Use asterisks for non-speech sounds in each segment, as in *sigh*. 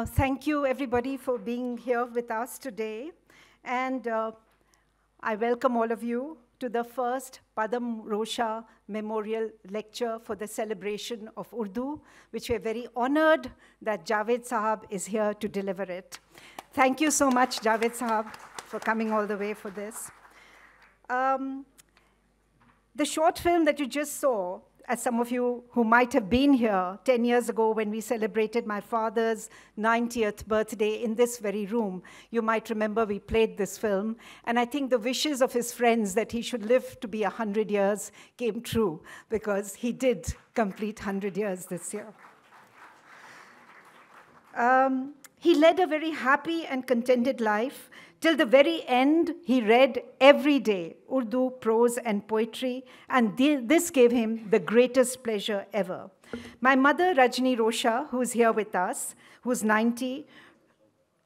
Uh, thank you, everybody, for being here with us today. And uh, I welcome all of you to the first Padam Rosha Memorial Lecture for the celebration of Urdu, which we're very honored that Javed Sahab is here to deliver it. Thank you so much, Javed Sahab, for coming all the way for this. Um, the short film that you just saw as some of you who might have been here 10 years ago when we celebrated my father's 90th birthday in this very room, you might remember we played this film. And I think the wishes of his friends that he should live to be 100 years came true because he did complete 100 years this year. Um, he led a very happy and contented life. Till the very end, he read every day Urdu prose and poetry, and this gave him the greatest pleasure ever. My mother, Rajni Rosha, who's here with us, who's 90,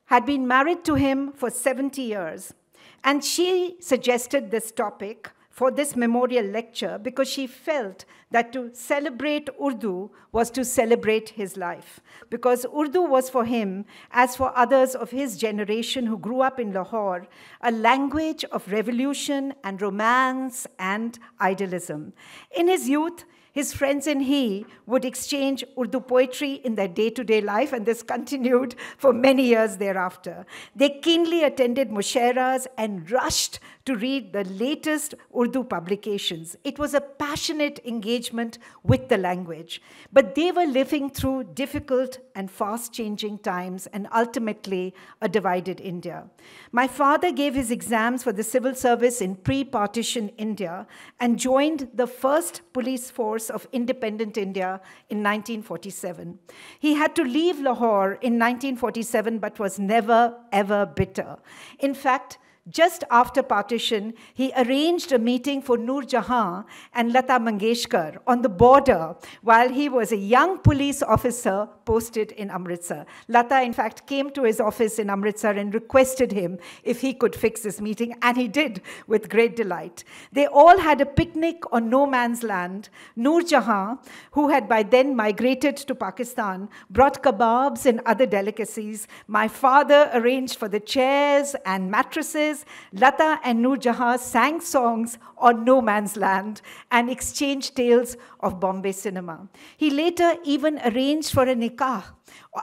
had been married to him for 70 years, and she suggested this topic for this memorial lecture because she felt that to celebrate Urdu was to celebrate his life. Because Urdu was for him, as for others of his generation who grew up in Lahore, a language of revolution and romance and idealism. In his youth, his friends and he would exchange Urdu poetry in their day to day life, and this *laughs* continued for many years thereafter. They keenly attended musharas and rushed to read the latest Urdu publications. It was a passionate engagement with the language. But they were living through difficult and fast changing times and ultimately a divided India. My father gave his exams for the civil service in pre partition India and joined the first police force of independent India in 1947. He had to leave Lahore in 1947 but was never, ever bitter. In fact, just after partition, he arranged a meeting for Noor Jahan and Lata Mangeshkar on the border while he was a young police officer posted in Amritsar. Lata, in fact, came to his office in Amritsar and requested him if he could fix this meeting, and he did with great delight. They all had a picnic on no man's land. Noor Jahan, who had by then migrated to Pakistan, brought kebabs and other delicacies. My father arranged for the chairs and mattresses Lata and Noor sang songs on no man's land and exchanged tales of Bombay cinema. He later even arranged for a nikah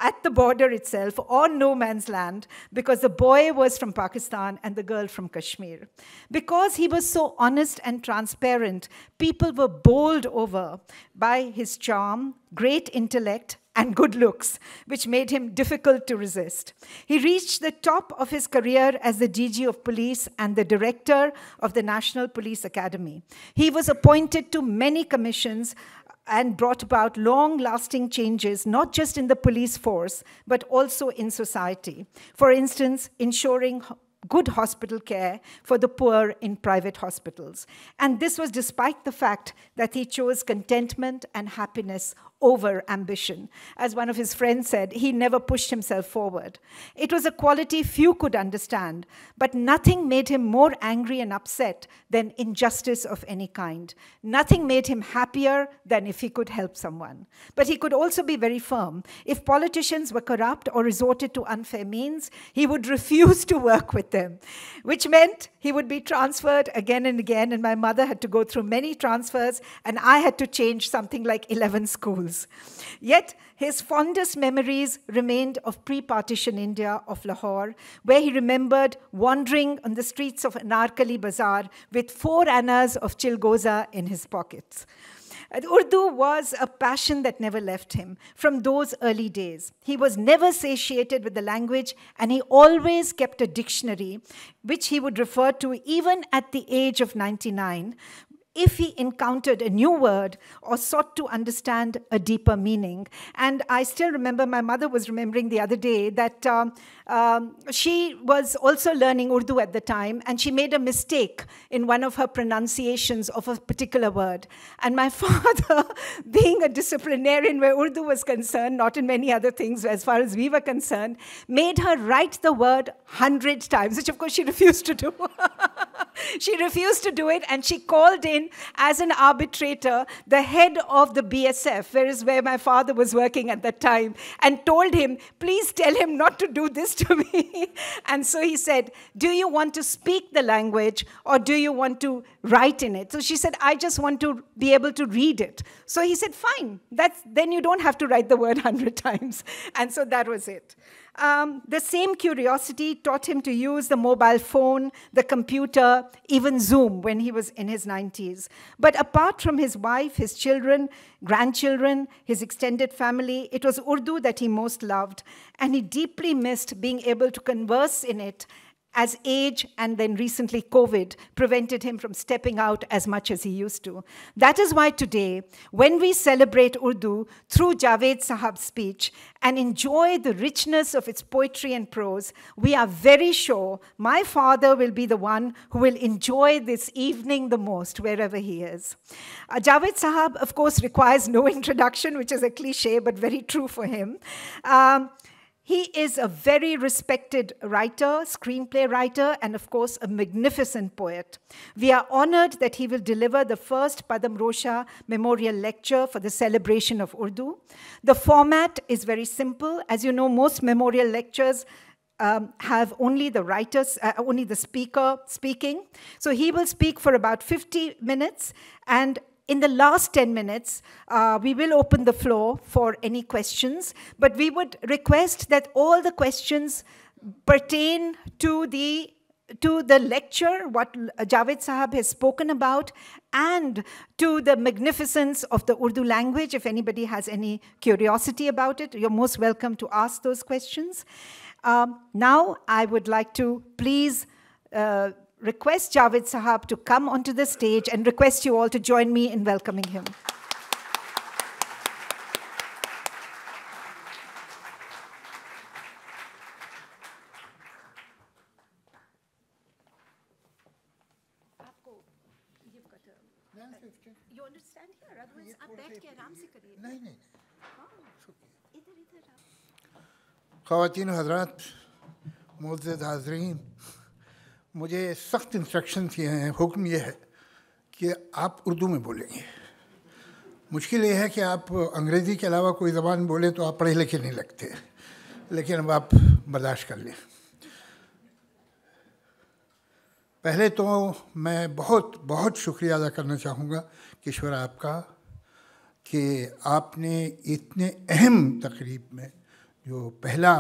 at the border itself on no man's land because the boy was from Pakistan and the girl from Kashmir. Because he was so honest and transparent, people were bowled over by his charm, great intellect, and good looks, which made him difficult to resist. He reached the top of his career as the DG of police and the director of the National Police Academy. He was appointed to many commissions and brought about long lasting changes, not just in the police force, but also in society. For instance, ensuring good hospital care for the poor in private hospitals. And this was despite the fact that he chose contentment and happiness over ambition. As one of his friends said, he never pushed himself forward. It was a quality few could understand, but nothing made him more angry and upset than injustice of any kind. Nothing made him happier than if he could help someone. But he could also be very firm. If politicians were corrupt or resorted to unfair means, he would refuse to work with them, which meant he would be transferred again and again, and my mother had to go through many transfers, and I had to change something like 11 schools. Yet his fondest memories remained of pre partition India of Lahore, where he remembered wandering on the streets of Anarkali Bazaar with four annas of chilgoza in his pockets. Urdu was a passion that never left him from those early days. He was never satiated with the language and he always kept a dictionary, which he would refer to even at the age of 99, if he encountered a new word or sought to understand a deeper meaning. And I still remember my mother was remembering the other day that um, um, she was also learning Urdu at the time, and she made a mistake in one of her pronunciations of a particular word. And my *laughs* father, being a disciplinarian where Urdu was concerned, not in many other things as far as we were concerned, made her write the word 100 times, which of course she *laughs* refused to do. *laughs* she refused to do it, and she called in as an arbitrator the head of the BSF, where is where my father was working at that time, and told him, please tell him not to do this to me. *laughs* and so he said, Do you want to speak the language or do you want to write in it? So she said, I just want to be able to read it. So he said, Fine, that's, then you don't have to write the word 100 *laughs* times. And so that was it. Um, the same curiosity taught him to use the mobile phone, the computer, even Zoom when he was in his 90s. But apart from his wife, his children, grandchildren, his extended family, it was Urdu that he most loved. And he deeply missed being able to converse in it as age and then recently COVID prevented him from stepping out as much as he used to. That is why today, when we celebrate Urdu through Javed Sahab's speech and enjoy the richness of its poetry and prose, we are very sure my father will be the one who will enjoy this evening the most, wherever he is. Uh, Javed Sahab, of course, requires no *laughs* introduction, which is a cliche, but very true for him. Um, he is a very respected writer, screenplay writer, and of course, a magnificent poet. We are honored that he will deliver the first Padam Rosha Memorial Lecture for the celebration of Urdu. The format is very simple. As you know, most memorial lectures um, have only the writers, uh, only the speaker speaking. So he will speak for about 50 minutes, and in the last 10 minutes, uh, we will open the floor for any questions, but we would request that all the questions pertain to the to the lecture, what uh, Javed Sahab has spoken about, and to the magnificence of the Urdu language. If anybody has any curiosity about it, you're most welcome to ask those questions. Um, now, I would like to please uh, request Javed Sahab to come onto the stage and request you all to join me in welcoming him. You understand here? Otherwise, आप मुझे सख्त instruction ये हैं हुक्म ये है कि आप उर्दू में बोलेंगे मुश्किल ये है कि आप अंग्रेज़ी के अलावा कोई ज़बान बोले तो आप पढ़े लिखे नहीं लगते लेकिन अब आप बर्दाश्त कर लें पहले तो मैं बहुत बहुत शुक्रिया अदा करना चाहूँगा किश्वर आपका कि आपने इतने अहम तकरीब में जो पहला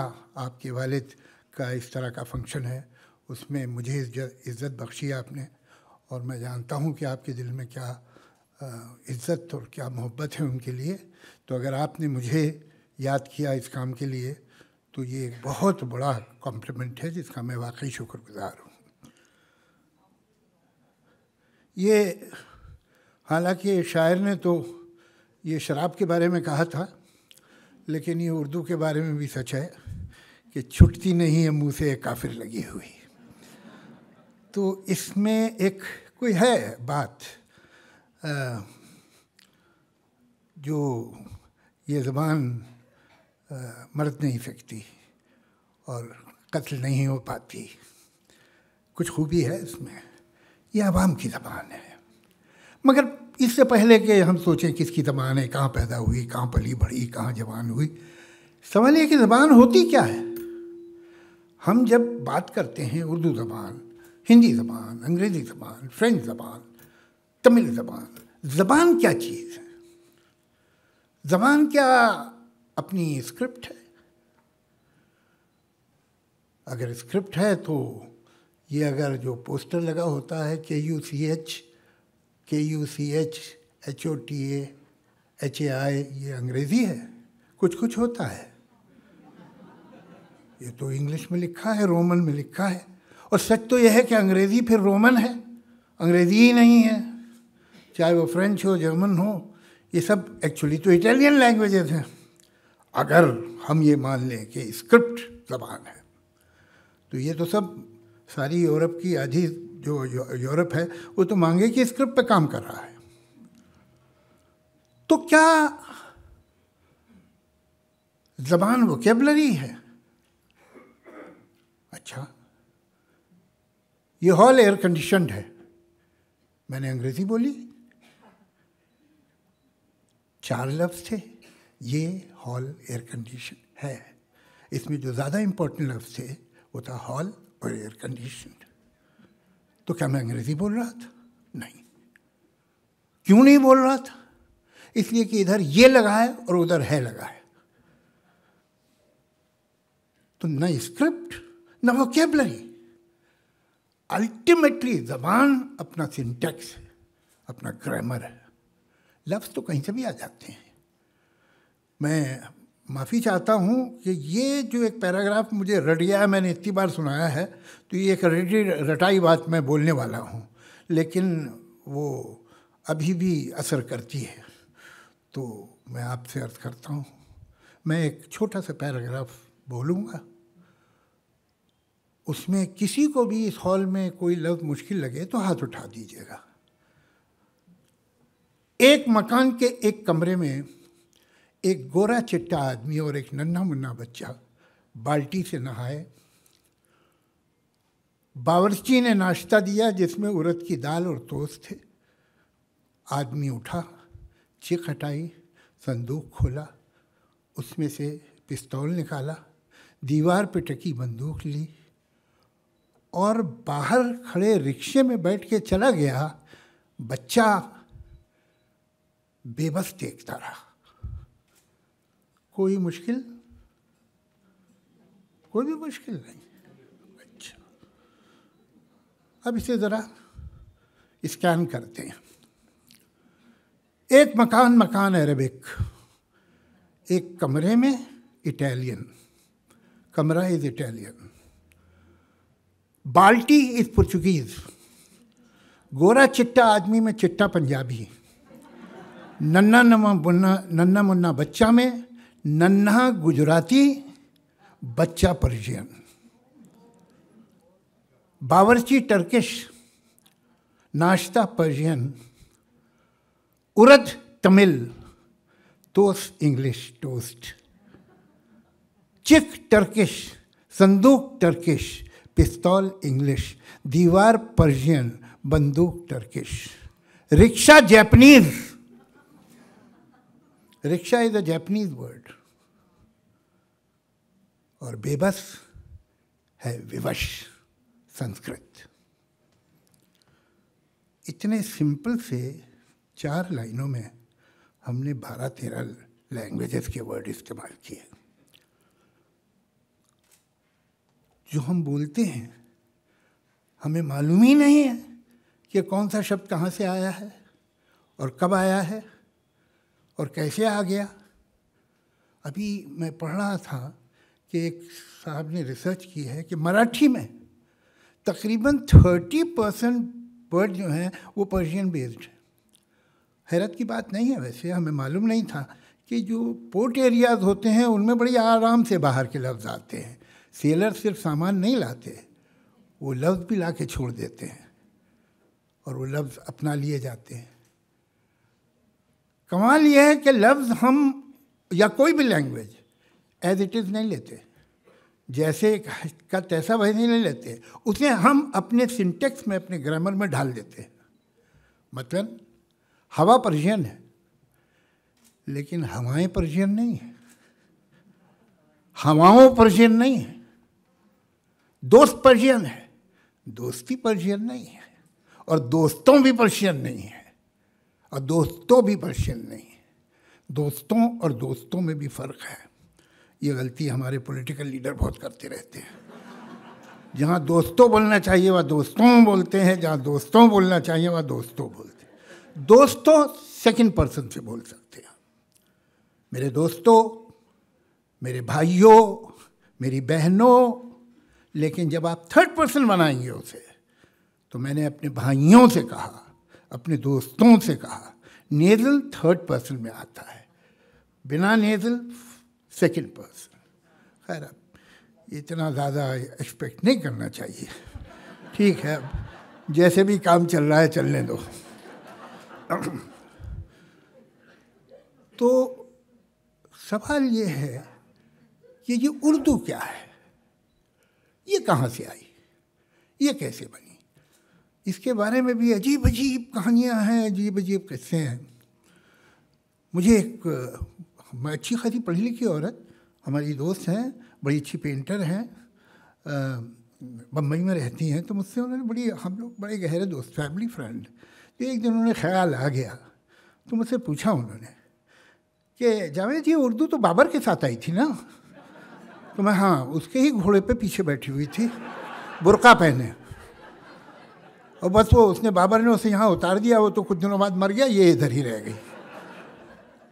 आपके वालिद का इस तरह का फंक्शन है उसमें मुझे इज्जत बख्शी आपने और मैं जानता हूँ कि आपके दिल में क्या इज्जत और क्या मोहब्बत है उनके लिए तो अगर आपने मुझे याद किया इस काम के लिए तो ये एक बहुत बड़ा कॉम्प्लीमेंट है जिसका मैं वाकई शुक्रगुजार हूँ ये हालांकि शायर ने तो ये शराब के बारे में कहा था लेकिन ये उर्दू के बारे में भी सच है कि छुटती नहीं है मुँह से काफिर लगी हुई तो इसमें एक कोई है बात जो ये ज़बान मरद नहीं सकती और कत्ल नहीं हो पाती कुछ खूबी है इसमें यह आवाम की ज़बान है मगर इससे पहले कि हम सोचें किसकी ज़बान है कहाँ पैदा हुई कहाँ पली बढ़ी कहाँ जवान हुई सवाल यह कि ज़बान होती क्या है हम जब बात करते हैं उर्दू ज़बान हिंदी ज़बान अंग्रेज़ी ज़बान फ्रेंच ज़बान तमिल ज़बान ज़बान क्या चीज़ है ज़बान क्या अपनी स्क्रिप्ट है अगर स्क्रिप्ट है तो ये अगर जो पोस्टर लगा होता है K U C H K U C H H O T H A I ये अंग्रेज़ी है कुछ कुछ होता है ये तो इंग्लिश में लिखा है रोमन में लिखा है और सच तो यह है कि अंग्रेज़ी फिर रोमन है अंग्रेज़ी ही नहीं है चाहे वो फ्रेंच हो जर्मन हो ये सब एक्चुअली तो इटालियन लैंग्वेजेस हैं अगर हम ये मान लें कि स्क्रिप्ट जबान है तो ये तो सब सारी यूरोप की आधी जो यूरोप है वो तो मांगे कि स्क्रिप्ट पे काम कर रहा है तो क्या जबान वोकेबलरी है अच्छा ये हॉल एयर कंडीशनड है मैंने अंग्रेजी बोली चार लफ्ज़ थे ये हॉल एयर कंडीशन है इसमें जो ज़्यादा इम्पोर्टेंट लफ्ज़ थे वो था हॉल और एयर कंडीशन तो क्या मैं अंग्रेज़ी बोल रहा था नहीं क्यों नहीं बोल रहा था इसलिए कि इधर ये लगा है और उधर है लगा है तो न स्क्रिप्ट न कैबलरी अल्टीमेटली जबान अपना सिंटेक्स है अपना ग्रामर है लफ्ज़ तो कहीं से भी आ जाते हैं मैं माफ़ी चाहता हूँ कि ये जो एक पैराग्राफ मुझे रट गया मैंने इतनी बार सुनाया है तो ये एक रटी रटाई बात मैं बोलने वाला हूँ लेकिन वो अभी भी असर करती है तो मैं आपसे अर्थ करता हूँ मैं एक छोटा सा पैराग्राफ बोलूँगा उसमें किसी को भी इस हॉल में कोई लव मुश्किल लगे तो हाथ उठा दीजिएगा एक मकान के एक कमरे में एक गोरा चिट्टा आदमी और एक नन्हा मुन्ना बच्चा बाल्टी से नहाए बावर्ची ने नाश्ता दिया जिसमें उरद की दाल और तोस थे आदमी उठा चिक हटाई संदूक खोला उसमें से पिस्तौल निकाला दीवार पे टकी बंदूक ली और बाहर खड़े रिक्शे में बैठ के चला गया बच्चा बेबस देखता रहा कोई मुश्किल कोई भी मुश्किल नहीं अच्छा अब इसे ज़रा स्कैन करते हैं एक मकान मकान अरेबिक एक कमरे में इटालियन कमरा इज़ इटालियन बाल्टी इज पुर्तगीज गोरा चिट्टा आदमी में चिट्टा पंजाबी नन्ना नमा बुन्ना नन्ना मुन्ना बच्चा में नन्हा गुजराती बच्चा परिजन बावरची टर्किश नाश्ता परिजन उरद तमिल टोस्ट इंग्लिश टोस्ट चिक टर्किश संदूक टर्किश पिस्तौल इंग्लिश दीवार पर्शियन बंदूक टर्किश रिक्शा जैपनीज रिक्शा इज अ जैपनीज वर्ड और बेबस है विवश संस्कृत इतने सिंपल से चार लाइनों में हमने बारह तेरह लैंग्वेजेस के वर्ड इस्तेमाल किए जो हम बोलते हैं हमें मालूम ही नहीं है कि कौन सा शब्द कहाँ से आया है और कब आया है और कैसे आ गया अभी मैं पढ़ रहा था कि एक साहब ने रिसर्च की है कि मराठी में तकरीबन थर्टी परसेंट वर्ड जो हैं वो पर्शियन बेस्ड है हैरत की बात नहीं है वैसे हमें मालूम नहीं था कि जो पोर्ट एरियाज़ होते हैं उनमें बड़ी आराम से बाहर के लफ्ज़ आते हैं सेलर सिर्फ सामान नहीं लाते वो लफ्ज़ भी ला के छोड़ देते हैं और वो लफ्ज़ अपना लिए जाते हैं कमाल ये है कि लफ्ज़ हम या कोई भी लैंग्वेज एज इट इज़ नहीं लेते जैसे का तैसा वही नहीं लेते उसे हम अपने सिंटेक्स में अपने ग्रामर में ढाल देते हैं मतलब हवा परजियन है लेकिन हवाएं परजियन नहीं है हवाओं परजियन नहीं है दोस्त पर्शियन है दोस्ती पर्शियन नहीं है और दोस्तों भी पर्शियन नहीं है और दोस्तों भी पर्शियन नहीं है दोस्तों और दोस्तों में भी फ़र्क है ये गलती हमारे पॉलिटिकल लीडर बहुत करते रहते हैं जहाँ दोस्तों बोलना चाहिए वह दोस्तों बोलते हैं जहाँ दोस्तों बोलना चाहिए वह दोस्तों बोलते हैं दोस्तों सेकंड पर्सन से बोल सकते हैं मेरे दोस्तों मेरे भाइयों मेरी बहनों लेकिन जब आप थर्ड पर्सन बनाएंगे उसे तो मैंने अपने भाइयों से कहा अपने दोस्तों से कहा नेजल थर्ड पर्सन में आता है बिना नेजल सेकंड पर्सन खैर अब इतना ज़्यादा एक्सपेक्ट नहीं करना चाहिए ठीक है अब जैसे भी काम चल रहा है चलने दो तो सवाल ये है कि ये उर्दू क्या है ये कहाँ से आई ये कैसे बनी इसके बारे में भी अजीब अजीब कहानियाँ हैं अजीब अजीब किस्से हैं मुझे एक मैं अच्छी खासी पढ़ी लिखी औरत हमारी दोस्त हैं बड़ी अच्छी पेंटर हैं बम्बई में रहती हैं तो मुझसे उन्होंने बड़ी हम लोग बड़े गहरे दोस्त फैमिली फ्रेंड तो एक दिन उन्होंने ख्याल आ गया तो मुझसे पूछा उन्होंने कि जावेद ये उर्दू तो बाबर के साथ आई थी ना तो मैं हाँ उसके ही घोड़े पे पीछे बैठी हुई थी बुरका पहने और बस वो उसने बाबर ने उसे यहाँ उतार दिया वो तो कुछ दिनों बाद मर गया ये इधर ही रह गई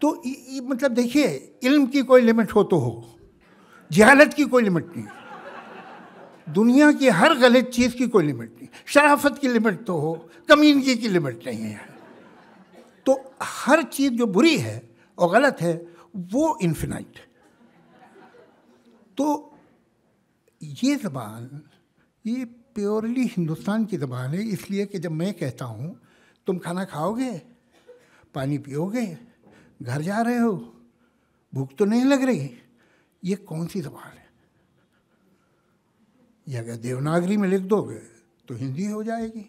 तो इ, इ, मतलब देखिए इल्म की कोई लिमिट हो तो हो जहालत की कोई लिमिट नहीं दुनिया की हर गलत चीज़ की कोई लिमिट नहीं शराफत की लिमिट तो हो कमीनगी की लिमिट नहीं है तो हर चीज़ जो बुरी है और गलत है वो इन्फिनाइट है तो ये ज़बान ये प्योरली हिंदुस्तान की ज़बान है इसलिए कि जब मैं कहता हूँ तुम खाना खाओगे पानी पियोगे घर जा रहे हो भूख तो नहीं लग रही ये कौन सी ज़बान है ये अगर देवनागरी में लिख दोगे तो हिंदी हो जाएगी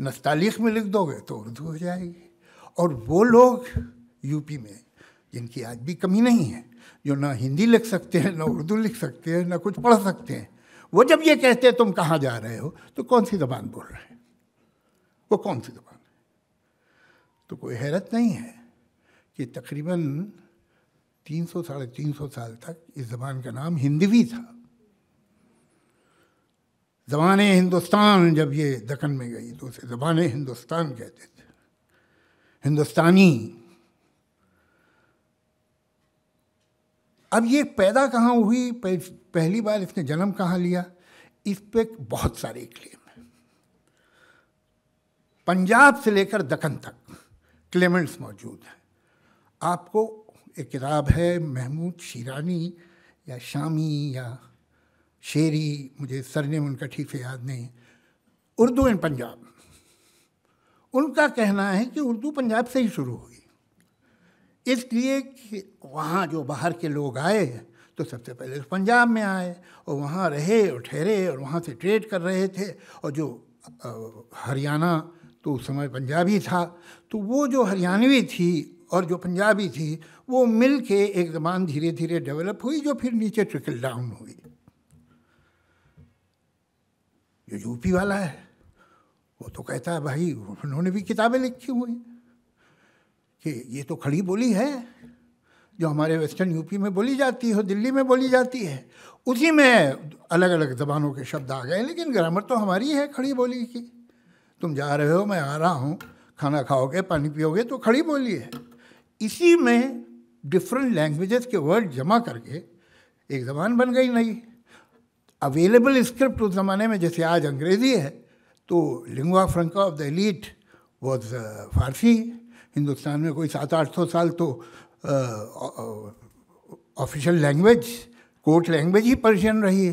नस्तालीख में लिख दोगे तो उर्दू हो जाएगी और वो लोग यूपी में जिनकी आज भी कमी नहीं है जो ना हिंदी लिख सकते हैं ना उर्दू लिख सकते हैं ना कुछ पढ़ सकते हैं वो जब ये कहते हैं तुम कहाँ जा रहे हो तो कौन सी जबान बोल रहे हैं वो कौन सी जबान है तो कोई हैरत नहीं है कि तकरीबन तीन सौ साढ़े तीन सौ साल तक इस जबान का नाम हिंदवी था जबान हिंदुस्तान जब ये दखन में गई तो उसे जबान हिंदुस्तान कहते थे हिंदुस्तानी अब ये पैदा कहाँ हुई पहली बार इसने जन्म कहाँ लिया इस पर बहुत सारे क्लेम हैं पंजाब से लेकर दखन तक क्लेमेंट्स मौजूद हैं आपको एक किताब है महमूद शीरानी या शामी या शेरी मुझे ने उनका ठीक से याद नहीं उर्दू इन पंजाब उनका कहना है कि उर्दू पंजाब से ही शुरू हुई इसलिए कि वहाँ जो बाहर के लोग आए तो सबसे पहले तो पंजाब में आए और वहाँ रहे और ठहरे और वहाँ से ट्रेड कर रहे थे और जो हरियाणा तो उस समय पंजाबी था तो वो जो हरियाणवी थी और जो पंजाबी थी वो मिल के एक जबान धीरे धीरे डेवलप हुई जो फिर नीचे ट्रिकल डाउन हुई जो यूपी वाला है वो तो कहता है भाई उन्होंने भी किताबें लिखी हुई कि ये तो खड़ी बोली है जो हमारे वेस्टर्न यूपी में बोली जाती है दिल्ली में बोली जाती है उसी में अलग अलग ज़बानों के शब्द आ गए लेकिन ग्रामर तो हमारी है खड़ी बोली की तुम जा रहे हो मैं आ रहा हूँ खाना खाओगे पानी पियोगे तो खड़ी बोली है इसी में डिफरेंट लैंग्वेजेस के वर्ड जमा करके एक जबान बन गई नहीं अवेलेबल स्क्रिप्ट उस ज़माने में जैसे आज अंग्रेज़ी है तो lingua franca of the elite was फारसी हिंदुस्तान में कोई सात आठ सौ साल तो ऑफिशियल लैंग्वेज कोर्ट लैंग्वेज ही पर्शियन रही है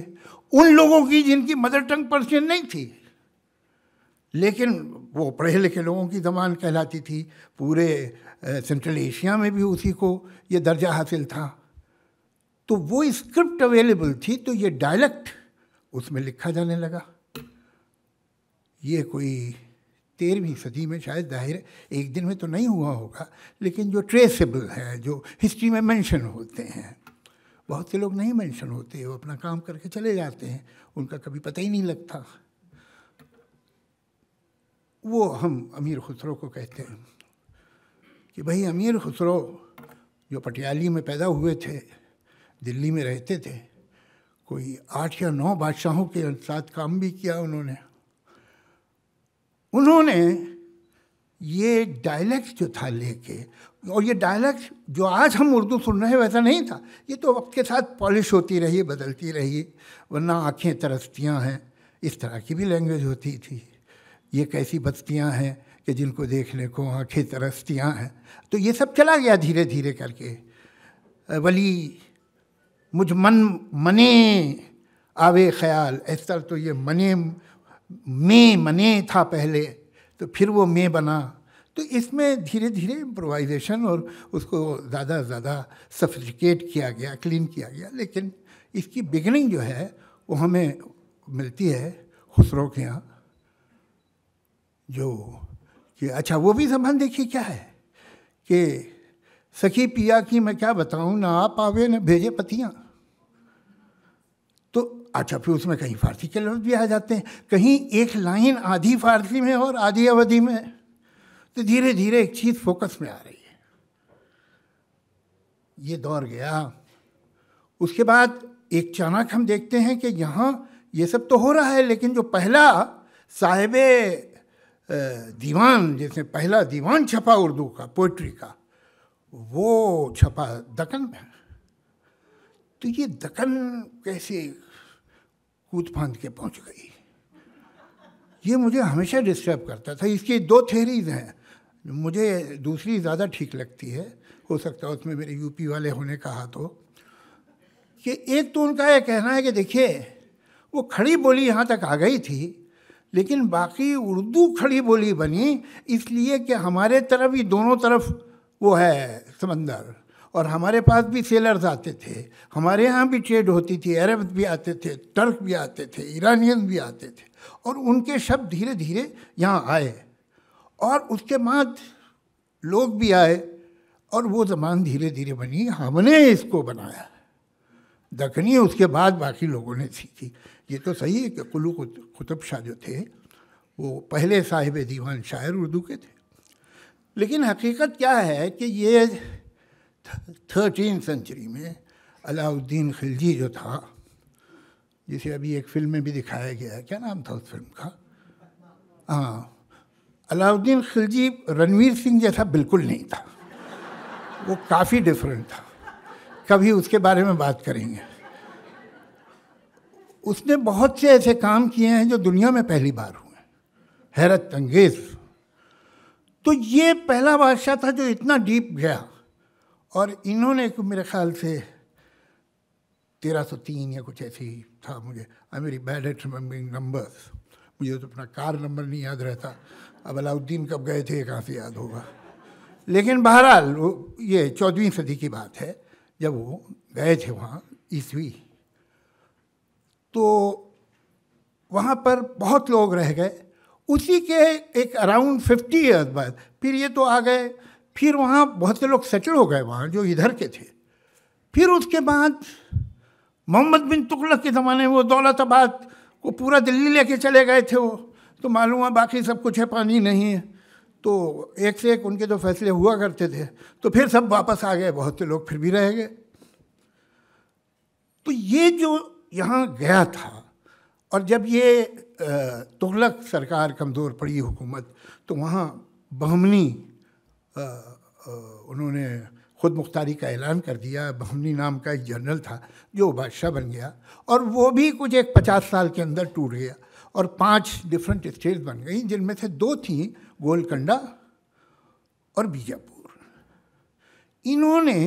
उन लोगों की जिनकी मदर टंग पर्शियन नहीं थी लेकिन वो पढ़े लिखे लोगों की जबान कहलाती थी पूरे सेंट्रल एशिया में भी उसी को ये दर्जा हासिल था तो वो स्क्रिप्ट अवेलेबल थी तो ये डायलेक्ट उसमें लिखा जाने लगा ये कोई तेरहवीं सदी में शायद जाहिर एक दिन में तो नहीं हुआ होगा लेकिन जो ट्रेसेबल है जो हिस्ट्री में मेंशन होते हैं बहुत से लोग नहीं मेंशन होते वो अपना काम करके चले जाते हैं उनका कभी पता ही नहीं लगता वो हम अमीर खुसरो को कहते हैं कि भाई अमीर खुसरो जो पटियाली में पैदा हुए थे दिल्ली में रहते थे कोई आठ या नौ बादशाहों के साथ काम भी किया उन्होंने उन्होंने ये डायलैक्ट जो था लेके और ये डायलैक्ट जो आज हम उर्दू सुन रहे हैं वैसा नहीं था ये तो वक्त के साथ पॉलिश होती रही बदलती रही वरना आँखें तरस्तियाँ हैं इस तरह की भी लैंग्वेज होती थी ये कैसी बस्तियाँ हैं कि जिनको देखने को आँखें तरस्तियाँ हैं तो ये सब चला गया धीरे धीरे करके वली मुझ मन मने आवे ख्याल इस तरह तो ये मने मैं मने था पहले तो फिर वो मैं बना तो इसमें धीरे धीरे इम्प्रोवाइजेशन और उसको ज़्यादा से ज़्यादा सफिस्टिकेट किया गया क्लीन किया गया लेकिन इसकी बिगनिंग जो है वो हमें मिलती है खुसरो के यहाँ जो कि अच्छा वो भी संबंध देखिए क्या है कि सखी पिया की मैं क्या बताऊँ ना आप आवे ना भेजे पतियाँ अच्छा फिर उसमें कहीं फारसी के लफ्ज़ भी आ जाते हैं कहीं एक लाइन आधी फारसी में और आधी अवधि में तो धीरे धीरे एक चीज़ फोकस में आ रही है ये दौर गया उसके बाद एक चाणक हम देखते हैं कि यहाँ ये सब तो हो रहा है लेकिन जो पहला साहेब दीवान जैसे पहला दीवान छपा उर्दू का पोइट्री का वो छपा दकन में तो ये दकन कैसे कूद फांद के पहुंच गई ये मुझे हमेशा डिस्टर्ब करता था इसकी दो थेरीज हैं मुझे दूसरी ज़्यादा ठीक लगती है हो सकता है उसमें मेरे यूपी वाले होने का हाथ हो कि एक तो उनका यह कहना है कि देखिए वो खड़ी बोली यहाँ तक आ गई थी लेकिन बाकी उर्दू खड़ी बोली बनी इसलिए कि हमारे तरफ ही दोनों तरफ वो है समंदर और हमारे पास भी सेलर्स आते थे हमारे यहाँ भी ट्रेड होती थी अरब भी आते थे टर्क भी आते थे ईरानियन भी आते थे और उनके शब्द धीरे धीरे यहाँ आए और उसके बाद लोग भी आए और वो जबान धीरे धीरे बनी हमने इसको बनाया दखनी उसके बाद बाकी लोगों ने सीखी ये तो सही है कि कुल्लू कुतुब शाह जो थे वो पहले साहिब दीवान शायर उर्दू के थे लेकिन हकीकत क्या है कि ये थर्टीन सेंचुरी में अलाउद्दीन खिलजी जो था जिसे अभी एक फिल्म में भी दिखाया गया है क्या नाम था उस फिल्म का हाँ अलाउद्दीन खिलजी रणवीर सिंह जैसा बिल्कुल नहीं था वो काफ़ी डिफरेंट था कभी उसके बारे में बात करेंगे उसने बहुत से ऐसे काम किए हैं जो दुनिया में पहली बार हुए हैरत अंगेज तो ये पहला बादशाह था जो इतना डीप गया और इन्होंने मेरे ख्याल से तेरह सौ तीन या कुछ ऐसे ही था मुझे आई मेरी बैड एट रिमेम्बरिंग नंबर्स मुझे तो अपना कार नंबर नहीं याद रहता अब अलाउद्दीन कब गए थे कहाँ से याद होगा लेकिन बहरहाल वो ये चौदहवीं सदी की बात है जब वो गए थे वहाँ ईस्वी तो वहाँ पर बहुत लोग रह गए उसी के एक अराउंड फिफ्टी ईयर्स बाद फिर ये तो आ गए फिर वहाँ बहुत से लोग सेटल हो गए वहाँ जो इधर के थे फिर उसके बाद मोहम्मद बिन तुगलक के ज़माने में वो दौलताबाद को पूरा दिल्ली लेके चले गए थे वो तो मालूम है बाकी सब कुछ है पानी नहीं है तो एक से एक उनके जो फैसले हुआ करते थे तो फिर सब वापस आ गए बहुत से लोग फिर भी रह गए तो ये जो यहाँ गया था और जब ये तुगलक सरकार कमज़ोर पड़ी हुकूमत तो वहाँ बहमनी उन्होंने खुद मुख्तारी का ऐलान कर दिया बहमनी नाम का एक जर्नल था जो बादशाह बन गया और वो भी कुछ एक पचास साल के अंदर टूट गया और पांच डिफरेंट स्टेट्स बन गई जिनमें से दो थी गोलकंडा और बीजापुर इन्होंने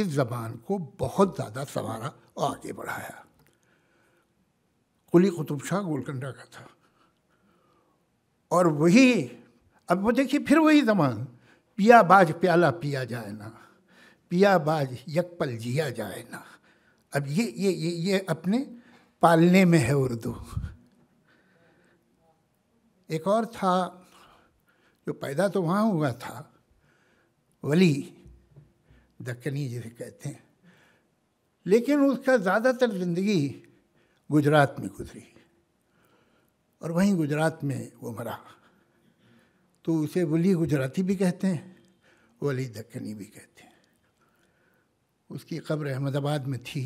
इस ज़बान को बहुत ज़्यादा संवारा और आगे बढ़ाया कुली कुतुब शाह गोलकंडा का था और वही अब वो देखिए फिर वही ज़मान पिया बाज प्याला पिया जाए ना पिया बाज यकपल जिया जाए ना अब ये ये ये ये अपने पालने में है उर्दू एक और था जो पैदा तो वहाँ हुआ था वली दक्कनी जिसे कहते हैं लेकिन उसका ज़्यादातर ज़िंदगी गुजरात में गुजरी और वहीं गुजरात में वो मरा तो उसे वली गुजराती भी कहते हैं वली दक्कनी भी कहते हैं उसकी कब्र अहमदाबाद में थी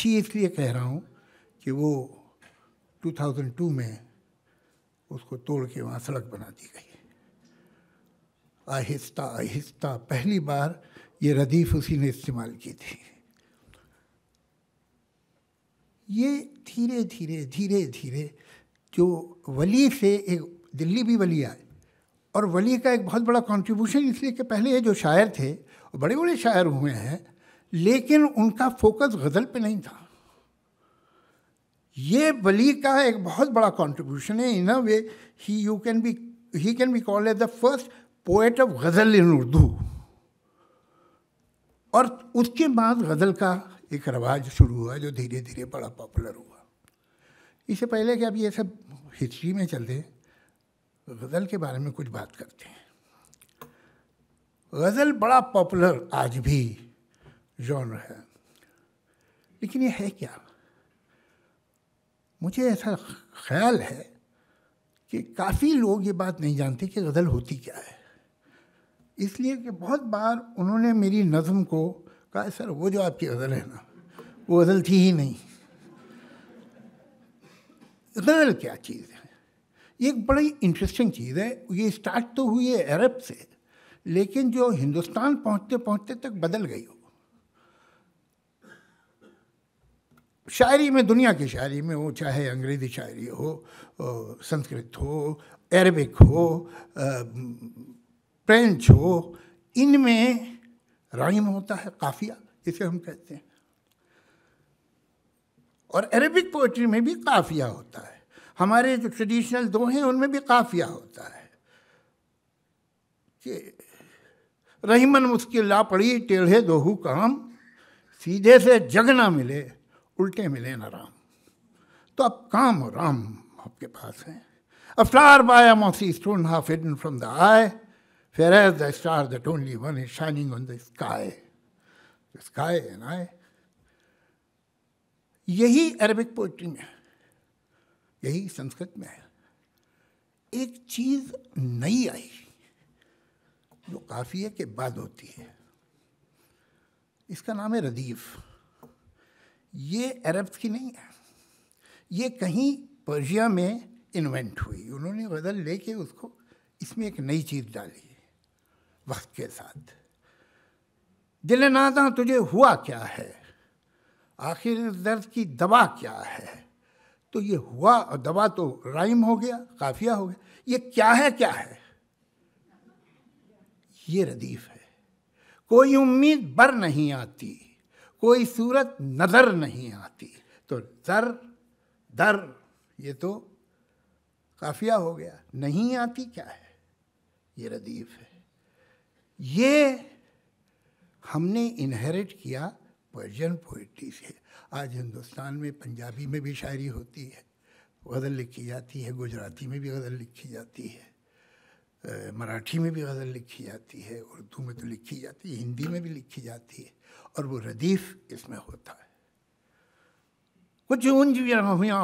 थी इसलिए कह रहा हूँ कि वो 2002 में उसको तोड़ के वहाँ सड़क बना दी गई आहिस्ता आहिस्ता पहली बार ये रदीफ़ उसी ने इस्तेमाल की थी ये धीरे धीरे धीरे धीरे जो वली से एक दिल्ली भी वली आए और वली का एक बहुत बड़ा कंट्रीब्यूशन इसलिए कि पहले ये जो शायर थे बड़े बड़े शायर हुए हैं लेकिन उनका फोकस गज़ल पे नहीं था ये वली का एक बहुत बड़ा कंट्रीब्यूशन है in a way he you can be he can be call as the first poet of ghazal in Urdu और उसके बाद गज़ल का एक रवाज शुरू हुआ जो धीरे धीरे बड़ा पॉपुलर हुआ इससे पहले कि अब ये सब हिस्ट्री में चलते हैं गज़ल के बारे में कुछ बात करते हैं गज़ल बड़ा पॉपुलर आज भी जॉनर है लेकिन ये है क्या मुझे ऐसा ख्याल है कि काफ़ी लोग ये बात नहीं जानते कि गज़ल होती क्या है इसलिए कि बहुत बार उन्होंने मेरी नज़म को कहा सर वो जो आपकी गज़ल है ना वो गज़ल थी ही नहीं गज़ल क्या चीज़ है ये एक बड़ी इंटरेस्टिंग चीज़ है ये स्टार्ट तो हुई है अरब से लेकिन जो हिंदुस्तान पहुँचते पहुँचते तक बदल गई हो शायरी में दुनिया की शायरी में वो चाहे अंग्रेज़ी शायरी हो संस्कृत हो अरबिक हो फ्रेंच हो इनमें राइम होता है काफिया इसे हम कहते हैं और अरबिक पोइट्री में भी काफिया होता है हमारे जो ट्रेडिशनल दो हैं उनमें भी काफिया होता है कि रहीमन मुश्किल ला पड़ी टेढ़े दोहू काम सीधे से जग ना मिले उल्टे मिले ना राम तो अब काम और राम आपके पास है अफ्तार by a mossy stone half hidden from the eye fair as the star that only one is shining on the sky sky and I यही अरबिक पोइट्री में है यही संस्कृत में है एक चीज नई आई जो काफिये के बाद होती है इसका नाम है रदीफ ये अरब्स की नहीं है ये कहीं पर्शिया में इन्वेंट हुई उन्होंने गज़ल लेके उसको इसमें एक नई चीज़ डाली वक्त के साथ दिल नादा तुझे हुआ क्या है आखिर दर्द की दवा क्या है तो ये हुआ और दवा तो राइम हो गया काफिया हो गया ये क्या है क्या है ये रदीफ है कोई उम्मीद बर नहीं आती कोई सूरत नज़र नहीं आती तो दर दर ये तो काफिया हो गया नहीं आती क्या है ये रदीफ है ये हमने इनहेरिट किया पर्जन पोइट्री से आज हिंदुस्तान में पंजाबी में भी शायरी होती है गज़ल लिखी जाती है गुजराती में भी गज़ल लिखी जाती है मराठी में भी गज़ल लिखी जाती है उर्दू में तो लिखी जाती है हिंदी में भी लिखी जाती है और वो रदीफ इसमें होता है कुछ उंज भी रहा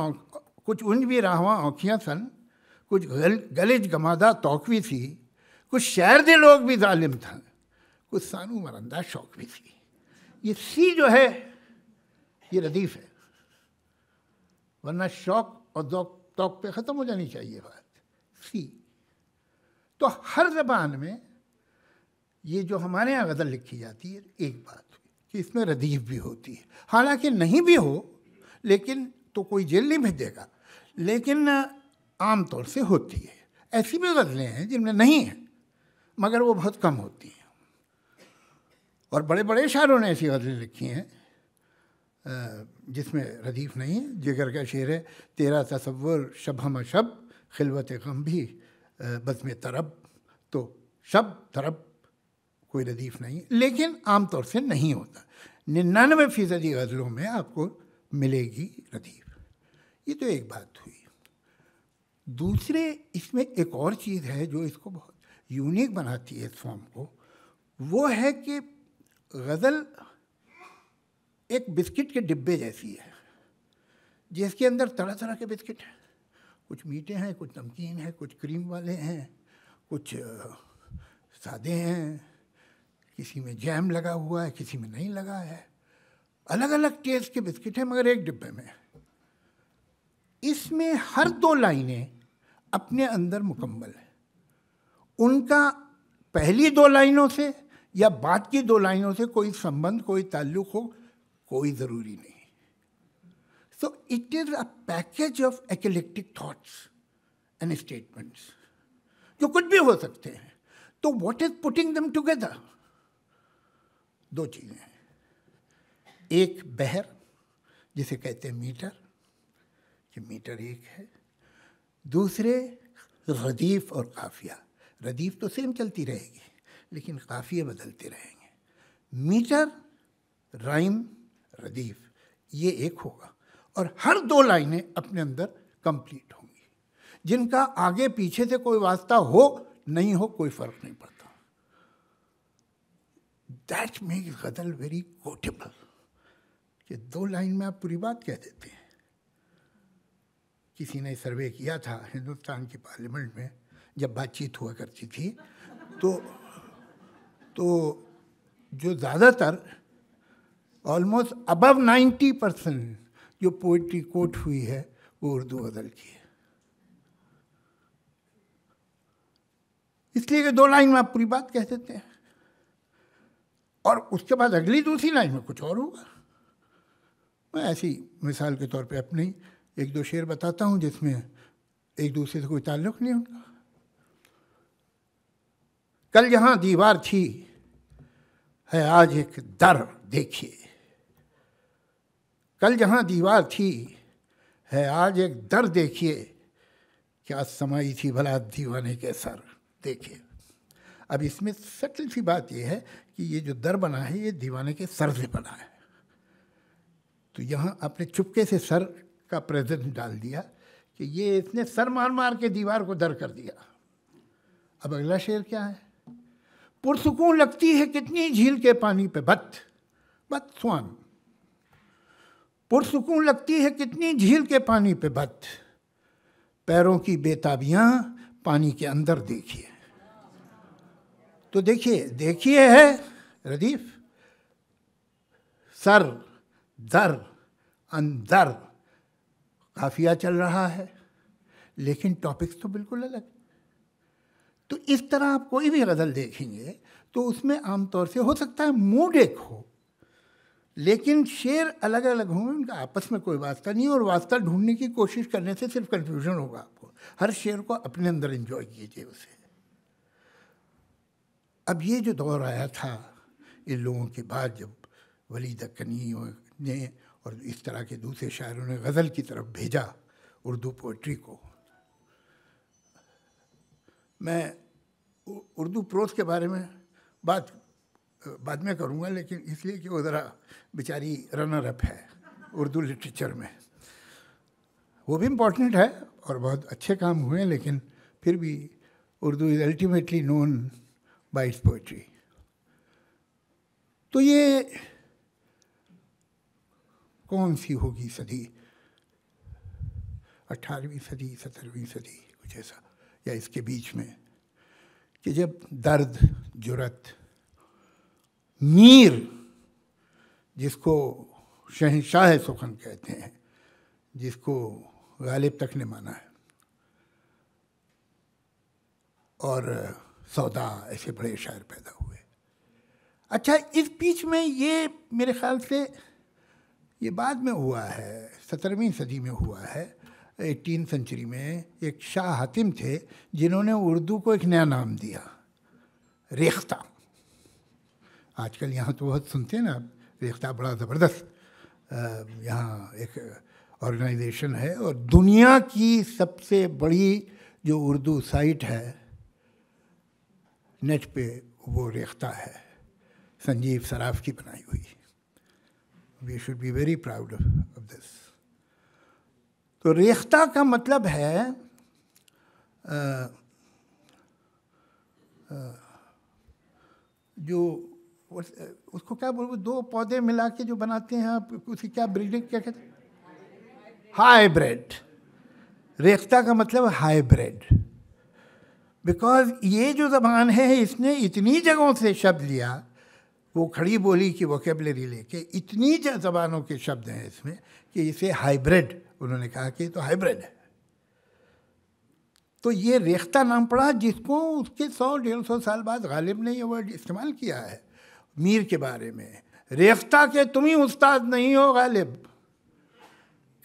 कुछ उंज भी राहवा औखियाँ सन कुछ गल गलिज गमादा भी थी कुछ शहर दे लोग भी ालिम था कुछ सानू मरंदा शौक भी थी ये सी जो है ये रदीफ है वरना शौक और दौक तौक पे ख़त्म हो जानी चाहिए बात सी तो हर जबान में ये जो हमारे यहाँ गज़ल लिखी जाती है एक बात कि इसमें रदीफ भी होती है हालांकि नहीं भी हो लेकिन तो कोई जेल नहीं भेजेगा लेकिन आम तौर से होती है ऐसी भी गज़लें हैं जिनमें नहीं है मगर वो बहुत कम होती हैं और बड़े बड़े शायरों ने ऐसी गज़लें लिखी हैं जिसमें रदीफ नहीं है जिगर का शेर है तेरा तस्वुर शब हम शब खिलवत गम भी बज़म तरब तो शब तरब कोई रदीफ नहीं लेकिन आम तौर से नहीं होता निन्यानवे फ़ीसदी गज़लों में आपको मिलेगी रदीफ ये तो एक बात हुई दूसरे इसमें एक और चीज़ है जो इसको बहुत यूनिक बनाती है इस फॉर्म को वो है कि गज़ल एक बिस्किट के डिब्बे जैसी है जिसके अंदर तरह तरह के बिस्किट हैं कुछ मीठे हैं कुछ नमकीन है कुछ क्रीम वाले हैं कुछ सादे हैं किसी में जैम लगा हुआ है किसी में नहीं लगा है अलग अलग टेस्ट के बिस्किट हैं मगर एक डिब्बे में इसमें हर दो लाइनें अपने अंदर मुकम्मल है उनका पहली दो लाइनों से या बाद की दो लाइनों से कोई संबंध कोई ताल्लुक़ हो कोई ज़रूरी नहीं so it is a package of eclectic thoughts and statements जो कुछ भी हो सकते हैं तो what is putting them together दो चीज़ें हैं एक बहर जिसे कहते हैं मीटर कि मीटर एक है दूसरे रदीफ और काफिया रदीफ तो सेम चलती रहेगी लेकिन काफिया बदलते रहेंगे मीटर राइम रदीफ ये एक होगा और हर दो लाइनें अपने अंदर कंप्लीट होंगी जिनका आगे पीछे से कोई वास्ता हो नहीं हो कोई फर्क नहीं पड़ता that make ghazal very quotable कि दो लाइन में आप पूरी बात कह देते हैं किसी ने सर्वे किया था हिंदुस्तान की पार्लियामेंट में जब बातचीत हुआ करती थी तो तो जो ज़्यादातर ऑलमोस्ट अबव नाइन्टी परसेंट जो पोइट्री कोट हुई है वो उर्दू गज़ल की है इसलिए कि दो लाइन में आप पूरी बात कह देते हैं और उसके बाद अगली दूसरी लाइन में कुछ और होगा मैं ऐसी मिसाल के तौर पे अपने एक दो शेर बताता हूँ जिसमें एक दूसरे से कोई ताल्लुक नहीं उनका कल यहाँ दीवार थी है आज एक दर देखिए कल जहाँ दीवार थी है आज एक दर देखिए क्या समाई थी भला दीवाने के सर देखिए अब इसमें सटल सी बात यह है कि ये जो दर बना है ये दीवाने के सर से बना है तो यहाँ आपने चुपके से सर का प्रेजेंस डाल दिया कि ये इसने सर मार मार के दीवार को दर कर दिया अब अगला शेर क्या है पुरसकून लगती है कितनी झील के पानी पे बत बत स्वान पुरसकून लगती है कितनी झील के पानी पे बद पैरों की बेताबियां पानी के अंदर देखिए तो देखिए देखिए है रदीफ सर दर अंदर काफिया चल रहा है लेकिन टॉपिक्स तो बिल्कुल अलग तो इस तरह आप कोई भी गज़ल देखेंगे तो उसमें आमतौर से हो सकता है मूड एक हो लेकिन शेर अलग अलग होंगे उनका आपस में कोई वास्ता नहीं और वास्ता ढूंढने की कोशिश करने से सिर्फ कन्फ्यूजन होगा आपको हर शेर को अपने अंदर एंजॉय कीजिए उसे अब ये जो दौर आया था इन लोगों के बाद जब वली दक्कनी ने और इस तरह के दूसरे शायरों ने गज़ल की तरफ भेजा उर्दू पोइट्री को मैं उर्दू प्रोज के बारे में बात बाद में करूँगा लेकिन इसलिए कि वो ज़रा बेचारी रनर अप है उर्दू लिटरेचर में वो भी इम्पोर्टेंट है और बहुत अच्छे काम हुए लेकिन फिर भी Urdu is ultimately known by its poetry तो ये कौन सी होगी सदी अट्ठारहवीं सदी सत्रहवीं सदी कुछ ऐसा या इसके बीच में कि जब दर्द जुरत मीर जिसको शहनशाह सुखन कहते हैं जिसको गालिब तक ने माना है और सौदा ऐसे बड़े शायर पैदा हुए अच्छा इस बीच में ये मेरे ख्याल से ये बाद में हुआ है सत्रहवीं सदी में हुआ है एटीन सेंचुरी में एक शाह हातिम थे जिन्होंने उर्दू को एक नया नाम दिया रेख्ता आजकल यहाँ तो बहुत सुनते हैं ना रेख्ता बड़ा ज़बरदस्त यहाँ एक ऑर्गेनाइजेशन है और दुनिया की सबसे बड़ी जो उर्दू साइट है नेट पे वो रेखता है संजीव सराफ की बनाई हुई we should be very proud of this तो रेखता का मतलब है आ, आ, जो उसको क्या बोल दो पौधे मिला के जो बनाते हैं आप उसे क्या ब्रीडिंग क्या कहते हैं हाईब्रिड रेख्ता का मतलब हाईब्रिड बिकॉज ये जो जबान है इसने इतनी जगहों से शब्द लिया वो खड़ी बोली की वोकेबलरी लेके इतनी जबानों के शब्द हैं इसमें कि इसे हाईब्रेड उन्होंने कहा कि तो हाईब्रेड है तो ये रेख्ता नाम पड़ा जिसको उसके सौ डेढ़ सौ साल बाद गालिब ने ये वर्ड इस्तेमाल किया है मीर के बारे में रेख्ता के तुम ही उस्ताद नहीं हो गालिब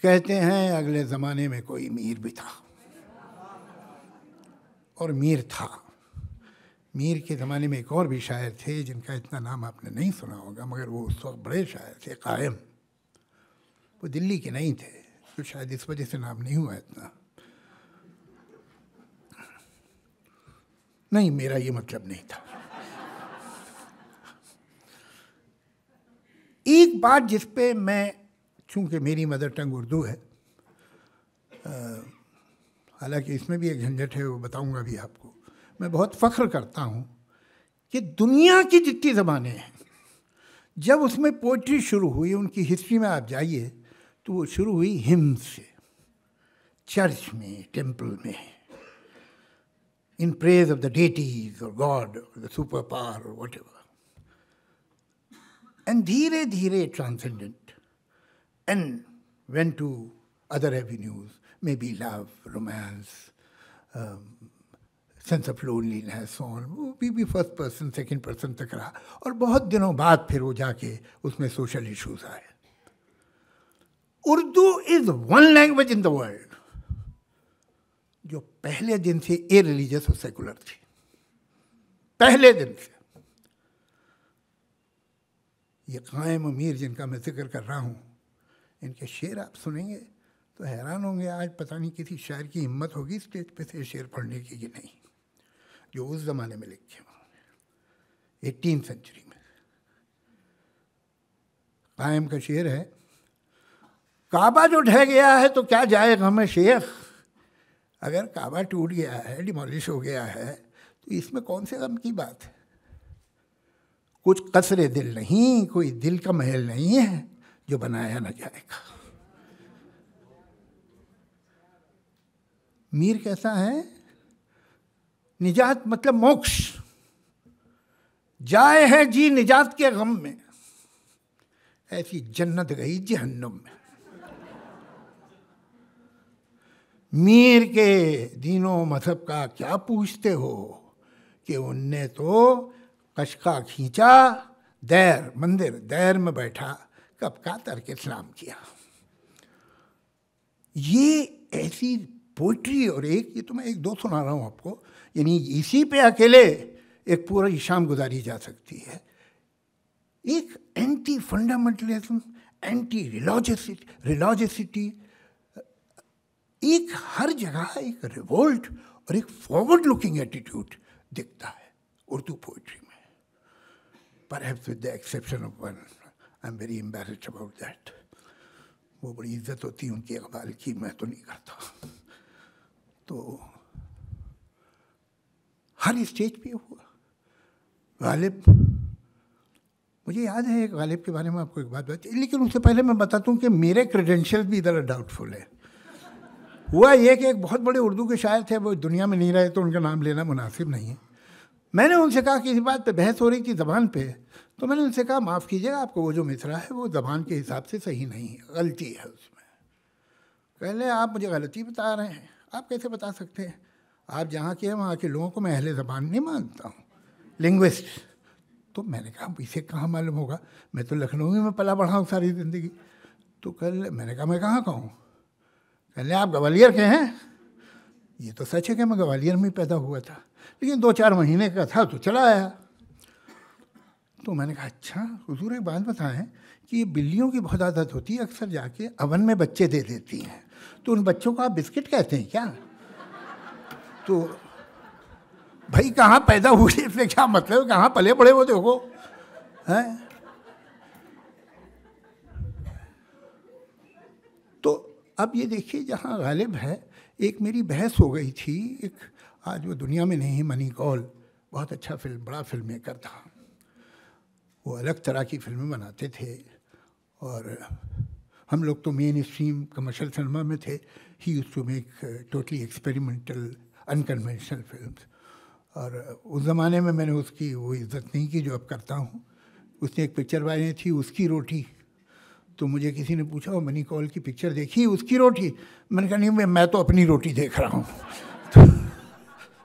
कहते हैं अगले ज़माने में कोई मीर भी था और मीर था मीर के ज़माने में एक और भी शायर थे जिनका इतना नाम आपने नहीं सुना होगा मगर वो उस वक्त बड़े शायर थे कायम वो दिल्ली के नहीं थे तो शायद इस वजह से नाम नहीं हुआ इतना नहीं मेरा ये मतलब नहीं था एक बात जिस पे मैं चूंकि मेरी मदर टंग उर्दू है हालांकि इसमें भी एक झंझट है वो बताऊँगा भी आपको मैं बहुत फ़ख्र करता हूँ कि दुनिया की जितनी ज़बानें हैं जब उसमें पोइट्री शुरू हुई उनकी हिस्ट्री में आप जाइए तो वो शुरू हुई हिम से चर्च में टेम्पल में in praise of the deities और God the super power whatever and dheere dheere transcendent and went to other avenues, maybe love, romance, um, sense of loneliness और भी भी फर्स्ट पर्सन सेकेंड पर्सन तक रहा और बहुत दिनों बाद फिर वो जाके उसमें सोशल इशूज आए Urdu is one language in the world जो पहले दिन से ए रिलीजियस और सेकुलर थी पहले दिन से ये कायम अमीर जिनका मैं जिक्र कर रहा हूँ इनके शेर आप सुनेंगे तो हैरान होंगे आज पता नहीं किसी शायर की हिम्मत होगी स्टेज पे से शेर पढ़ने की कि नहीं जो उस ज़माने में लिखे होंगे एटीन सेंचुरी में कायम का शेर है काबा जो ढह गया है तो क्या जाएगा हमें शेख अगर काबा टूट गया है डिमोलिश हो गया है तो इसमें कौन से गम की बात है कुछ कसरे दिल नहीं कोई दिल का महल नहीं है जो बनाया ना जाएगा मीर कैसा है निजात मतलब मोक्ष जाए है जी निजात के गम में ऐसी जन्नत गई जहन्नुम में मीर के दीनों मजहब का क्या पूछते हो कि उनने तो कशका खींचा दैर मंदिर दैर में बैठा कब का तरके स्नान किया ये ऐसी पोइट्री और एक ये तो मैं एक दो सुना रहा हूँ आपको यानी इसी पे अकेले एक पूरा शाम गुजारी जा सकती है एक anti fundamentalism anti religiosity religiosity एक हर जगह एक रिवोल्ट और एक फॉरवर्ड लुकिंग एटीट्यूड दिखता है Urdu poetry perhaps with the exception of one. I'm very embarrassed about that. वो बड़ी इज्जत होती है उनकी अखबार की मैं तो नहीं करता तो हर स्टेज पे हुआ गालिब मुझे याद है गालिब के बारे में आपको एक बात बताती लेकिन उससे पहले मैं बताता हूँ कि मेरे क्रेडेंशियल भी इधर डाउटफुल है हुआ ये कि एक बहुत बड़े उर्दू के शायर थे वो दुनिया में नहीं रहे तो उनका नाम लेना मुनासिब नहीं है मैंने उनसे कहा कि इस बात पे बहस हो रही थी जबान पे तो मैंने उनसे कहा माफ़ कीजिएगा आपको वो जो मिसरा है वो जबान के हिसाब से सही नहीं है गलती है उसमें पहले आप मुझे गलती बता रहे हैं आप कैसे बता सकते हैं आप जहाँ के हैं वहाँ के लोगों को मैं अहले ज़बान नहीं मानता हूँ लिंग्विस्ट तो मैंने कहा इसे कहाँ मालूम होगा मैं तो लखनऊ ही में पला बढ़ाऊँ सारी ज़िंदगी तो कल मैंने कहा मैं कहाँ कहूँ हूँ कहले आप ग्वालियर के हैं ये तो सच है कि मैं ग्वालियर में पैदा हुआ था लेकिन दो चार महीने का था तो चला आया तो मैंने कहा अच्छा हजूर एक बात बताएं कि ये बिल्लियों की बहुत आदत होती है अक्सर जाके अवन में बच्चे दे देती हैं तो उन बच्चों को आप बिस्किट कहते हैं क्या तो भाई कहाँ पैदा हुए *laughs* इसमें क्या मतलब कहाँ पले पड़े वो देखो हैं तो अब ये देखिए जहाँ गालिब है एक मेरी बहस हो गई थी एक आज वो दुनिया में नहीं मनी कॉल बहुत अच्छा फिल्म बड़ा फिल्म मेकर था वो अलग तरह की फिल्में बनाते थे और हम लोग तो मेन स्ट्रीम कमर्शल सिनेमा में थे he used to make totally experimental unconventional film और उस ज़माने में मैंने उसकी वो इज्जत नहीं की जो अब करता हूँ उसने एक पिक्चर बनाई थी उसकी रोटी तो मुझे किसी ने पूछा वो मनी कॉल की पिक्चर देखी उसकी रोटी मैंने कहा नहीं मैं तो अपनी रोटी देख रहा हूँ *laughs* तो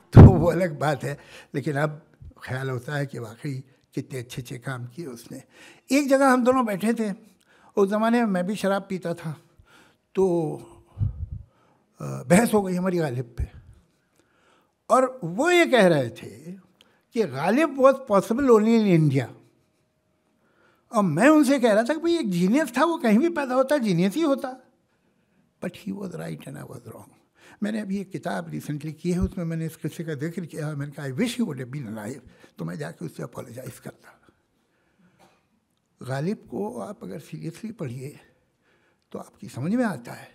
*laughs* तो वो अलग बात है लेकिन अब ख्याल होता है कि वाकई कितने अच्छे अच्छे काम किए उसने एक जगह हम दोनों बैठे थे उस ज़माने में मैं भी शराब पीता था तो बहस हो गई हमारी गालिब पे और वो ये कह रहे थे कि Ghalib was possible only in India और मैं उनसे कह रहा था कि भाई एक जीनियस था वो कहीं भी पैदा होता जीनियस ही होता but he was right and I was wrong मैंने अभी एक किताब रिसेंटली की है उसमें मैंने इस किस्से का जिक्र किया है मैंने कहा I wish you would been तो मैं जाके उससे अपोलोजाइज करता गालिब को आप अगर सीरियसली पढ़िए तो आपकी समझ में आता है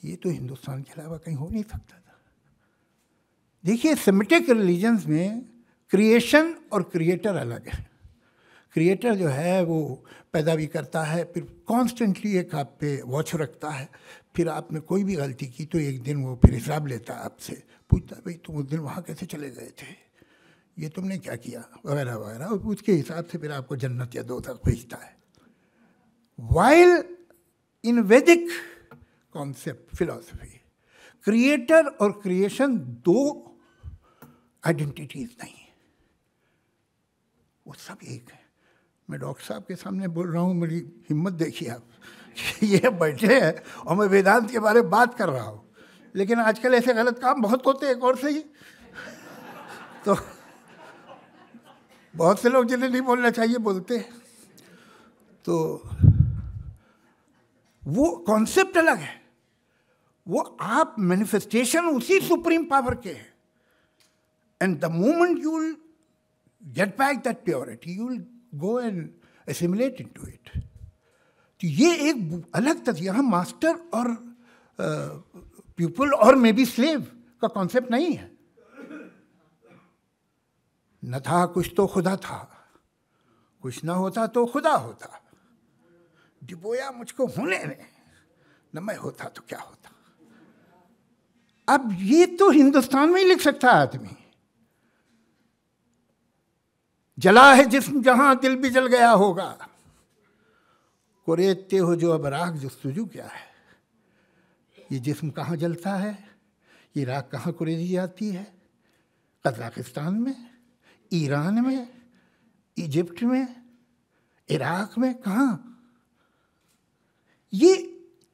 कि ये तो हिंदुस्तान के अलावा कहीं हो नहीं सकता था देखिए सिमेटिक रिलीजन्स में क्रिएशन और क्रिएटर अलग है क्रिएटर जो है वो पैदा भी करता है फिर कॉन्स्टेंटली एक आप पे वॉच रखता है फिर आपने कोई भी गलती की तो एक दिन वो फिर हिसाब लेता आपसे पूछता भाई तुम उस दिन वहाँ कैसे चले गए थे ये तुमने क्या किया वगैरह वगैरह और उसके हिसाब से फिर आपको जन्नत या दो तक भेजता है while in Vedic concept philosophy creator और क्रिएशन दो आइडेंटिटीज नहीं वो सब एक है मैं डॉक्टर साहब के सामने बोल रहा हूँ मेरी हिम्मत देखिए आप ये बैठे हैं और मैं वेदांत के बारे में बात कर रहा हूँ लेकिन आजकल ऐसे गलत काम बहुत होते हैं एक और सही तो बहुत से लोग जिन्हें नहीं बोलना चाहिए बोलते तो वो कॉन्सेप्ट अलग है वो आप मैनिफेस्टेशन उसी सुप्रीम पावर के हैं and the moment you will back that purity purity, you will go and assimilate into तो ये एक अलग तस्वीर यहाँ मास्टर और पीपल और मे बी स्लेव का कॉन्सेप्ट नहीं है न था कुछ तो खुदा था कुछ ना होता तो खुदा होता डिबोया मुझको होने में न मैं होता तो क्या होता अब ये तो हिंदुस्तान में ही लिख सकता है आदमी जला है जिसम जहां दिल भी जल गया होगा कुरेते हो जो अब राग जस्तुजू क्या है ये जिस्म कहाँ जलता है ये राग कहाँ कुरेजी जाती है कजाकिस्तान में ईरान में इजिप्ट में इराक में कहाँ ये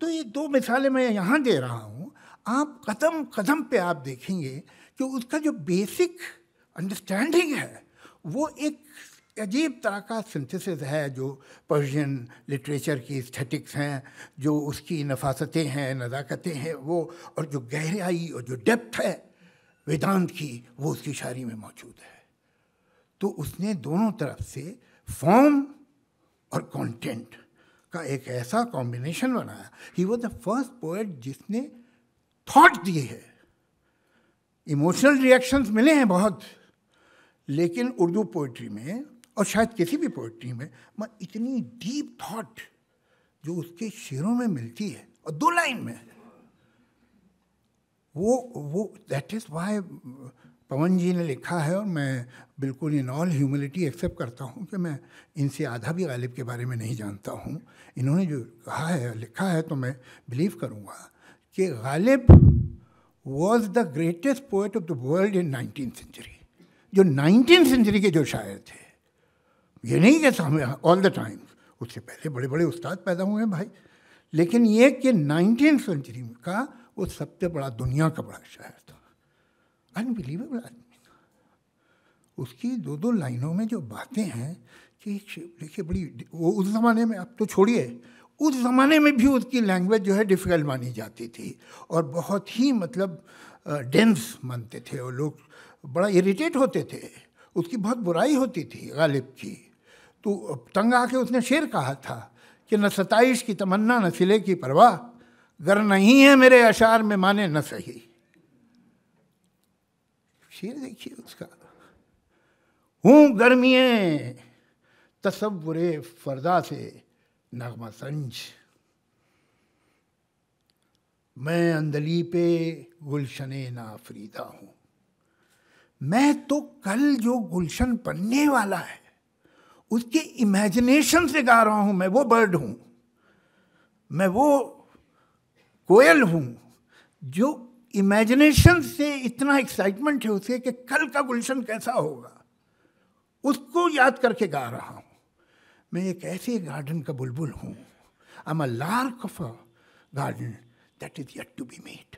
तो ये दो मिसालें मैं यहाँ दे रहा हूँ आप कदम कदम पे आप देखेंगे कि उसका जो बेसिक अंडरस्टैंडिंग है वो एक अजीब तरह का सिंथेसिस है जो पर्शियन लिटरेचर की स्थेटिक्स हैं जो उसकी नफासतें हैं नज़ाकतें हैं वो और जो गहराई और जो डेप्थ है वेदांत की वो उसकी शायरी में मौजूद है तो उसने दोनों तरफ से फॉर्म और कंटेंट का एक ऐसा कॉम्बिनेशन बनाया he was the first poet जिसने थॉट दिए है इमोशनल रिएक्शंस मिले हैं बहुत लेकिन उर्दू पोइट्री में और शायद किसी भी पोइट्री में मैं इतनी डीप थॉट जो उसके शेरों में मिलती है और दो लाइन में वो वो that is why Pawan ji ने लिखा है और मैं बिल्कुल इन ऑल ह्यूमिलिटी एक्सेप्ट करता हूँ कि मैं इनसे आधा भी गालिब के बारे में नहीं जानता हूँ इन्होंने जो कहा है लिखा है तो मैं बिलीव करूँगा कि Ghalib was the greatest poet of the world in nineteen century जो नाइनटीन सेंचुरी के जो शायर थे ये नहीं कि तो हमें ऑल द टाइम उससे पहले बड़े बड़े उस्ताद पैदा हुए हैं भाई लेकिन ये कि नाइनटीन सेंचुरी का वो सबसे बड़ा दुनिया का बड़ा शहर था अनबिलीवेबल आदमी था उसकी दो दो लाइनों में जो बातें हैं कि देखिए बड़ी वो उस ज़माने में आप तो छोड़िए उस ज़माने में भी उसकी लैंग्वेज जो है डिफ़िकल्ट मानी जाती थी और बहुत ही मतलब डेंस मानते थे और लोग बड़ा इरिटेट होते थे उसकी बहुत बुराई होती थी गालिब की तो तंग आके उसने शेर कहा था कि न सताइश की तमन्ना न सिले की परवाह गर नहीं है मेरे अशार में माने न सही शेर देखिए उसका हूँ गर्मिये तस्वुरे फर्दा से नगमा संज मैं अंदली पे गुलशन नाफरीदा हूँ मैं तो कल जो गुलशन बनने वाला है उसके इमेजिनेशन से गा रहा हूं मैं वो बर्ड हूं मैं वो कोयल हूं जो इमेजिनेशन से इतना एक्साइटमेंट है उसे कि कल का गुलशन कैसा होगा उसको याद करके गा रहा हूं मैं एक ऐसे गार्डन का बुलबुल हूं I am a lark of a garden that is yet to be made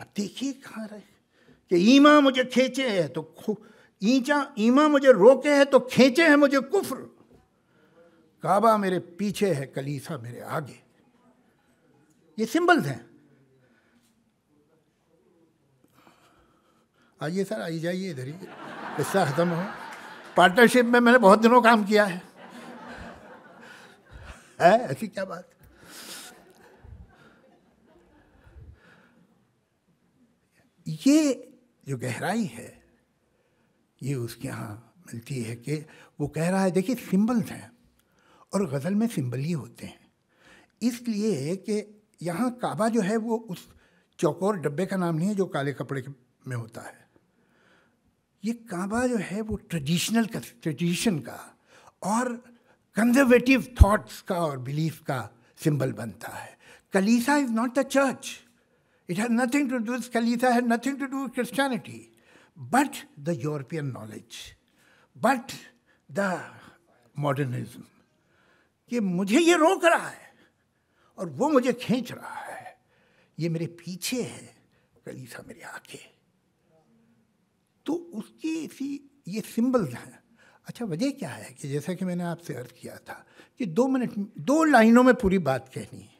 अब देखिए कहा रहे कि ईमा मुझे खींचे है तो ईचा ईमा मुझे रोके है तो खींचे है मुझे कुफ्र काबा मेरे पीछे है कलीसा मेरे आगे ये सिंबल्स हैं आइए सर आइए जाइए इधर ही इससे ख़त्म हो पार्टनरशिप में मैंने बहुत दिनों काम किया है है ऐसी क्या बात ये जो गहराई है ये उसके यहाँ मिलती है कि वो कह रहा है देखिए सिंबल्स हैं और गज़ल में सिंबल ही होते हैं इसलिए कि यहाँ काबा जो है वो उस चौकोर डब्बे का नाम नहीं है जो काले कपड़े में होता है ये काबा जो है वो ट्रेडिशनल का ट्रेडिशन का और कंजर्वेटिव थॉट्स का और बिलीफ का सिंबल बनता है कलीसा is not the church It had nothing to do with Kalita, had nothing to do with Christianity, but the European knowledge, but the modernism. कि मुझे ये रोक रहा है और वो मुझे खींच रहा है ये मेरे पीछे है कलीसा मेरे आगे तो उसकी इसी ये सिंबल्स हैं अच्छा वजह क्या है कि जैसा कि मैंने आपसे अर्ज किया था कि दो मिनट दो लाइनों में पूरी बात कहनी है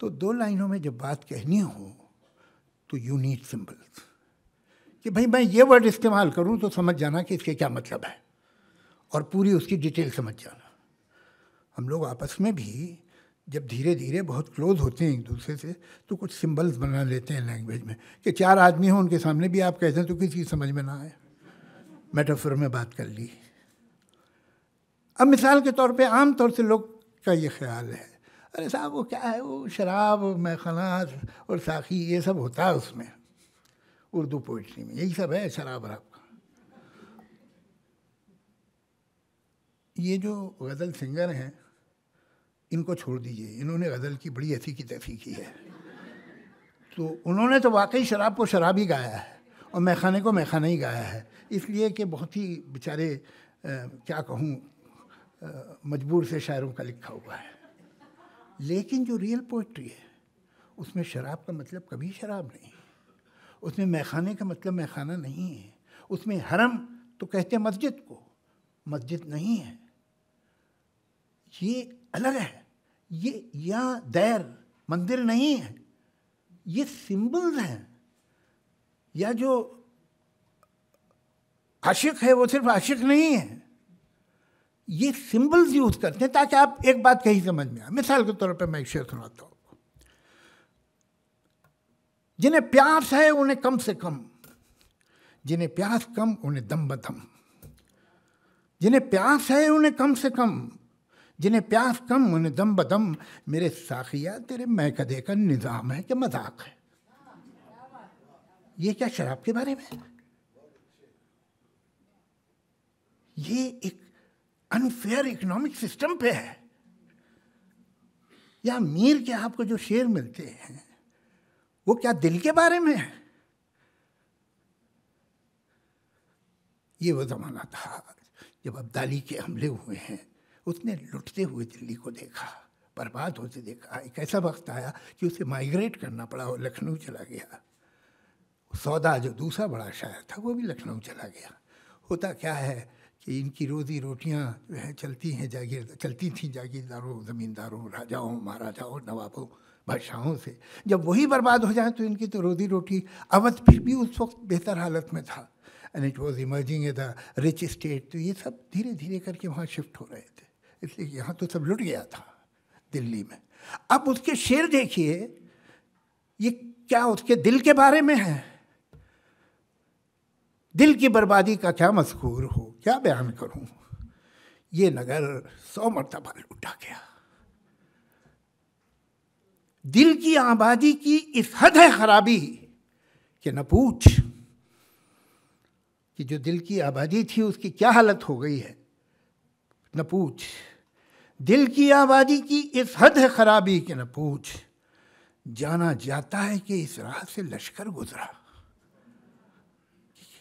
तो दो लाइनों में जब बात कहनी हो तो यू नीड सिंबल्स कि भाई मैं ये वर्ड इस्तेमाल करूँ तो समझ जाना कि इसके क्या मतलब है और पूरी उसकी डिटेल समझ जाना हम लोग आपस में भी जब धीरे धीरे बहुत क्लोज होते हैं एक दूसरे से तो कुछ सिंबल्स बना लेते हैं लैंग्वेज में कि चार आदमी हों उनके सामने भी आप कहते हैं तो किसी की समझ में ना आए मेटाफर में बात कर ली अब मिसाल के तौर पे आमतौर से लोग का ये ख्याल है अरे साहब वो क्या है वो शराब मैखाना और साखी ये सब होता है उसमें उर्दू पोइट्री में यही सब है शराब वराब का ये जो गज़ल सिंगर हैं इनको छोड़ दीजिए इन्होंने गज़ल की बड़ी ऐसी की तफी की है तो उन्होंने तो वाकई शराब को शराब ही गाया है और मैखाने को मैखाना ही गाया है इसलिए कि बहुत ही बेचारे क्या कहूँ मजबूर से शायरों का लिखा हुआ है लेकिन जो रियल पोइट्री है उसमें शराब का मतलब कभी शराब नहीं उसमें मैखाने का मतलब मैखाना नहीं है उसमें हरम तो कहते हैं मस्जिद को मस्जिद नहीं है ये अलग है ये या दैर मंदिर नहीं है ये सिंबल्स हैं या जो आशिक है वो सिर्फ आशिक नहीं है ये सिंबल्स यूज करते हैं ताकि आप एक बात कहीं समझ में आए मिसाल के तौर पर मैं एक शेर सुनाता हूँ जिन्हें प्यास है उन्हें कम से कम जिन्हें प्यास कम उन्हें दम बदम जिन्हें प्यास है उन्हें कम से कम जिन्हें प्यास कम उन्हें दम बदम मेरे साखिया तेरे महकदे का निज़ाम है कि मजाक है ये क्या शराब के बारे में ये एक अनफेयर इकोनॉमिक सिस्टम पे है या मीर के आपको जो शेयर मिलते हैं वो क्या दिल के बारे में है ये वो ज़माना था जब अब्दाली के हमले हुए हैं उसने लुटते हुए दिल्ली को देखा बर्बाद होते देखा एक ऐसा वक्त आया कि उसे माइग्रेट करना पड़ा और लखनऊ चला गया सौदा जो दूसरा बड़ा शायर था वो भी लखनऊ चला गया होता क्या है इनकी रोजी जो वह चलती हैं जागीर चलती थी जागीरदारों ज़मींदारों राजाओं महाराजाओं नवाबों बादशाहों से जब वही बर्बाद हो जाए तो इनकी तो रोजी रोटी अवध फिर भी उस वक्त बेहतर हालत में था and it was emerging a the rich state तो ये सब धीरे धीरे करके वहाँ शिफ्ट हो रहे थे इसलिए यहाँ तो सब लुट गया था दिल्ली में अब उसके शेर देखिए ये क्या उसके दिल के बारे में है दिल की बर्बादी का क्या मशहूर हो क्या बयान करूं ये नगर सौ मरतबा लूटा गया दिल की आबादी की इस हद है खराबी कि न पूछ कि जो दिल की आबादी थी उसकी क्या हालत हो गई है न पूछ दिल की आबादी की इस हद है खराबी कि न पूछ जाना जाता है कि इस राह से लश्कर गुजरा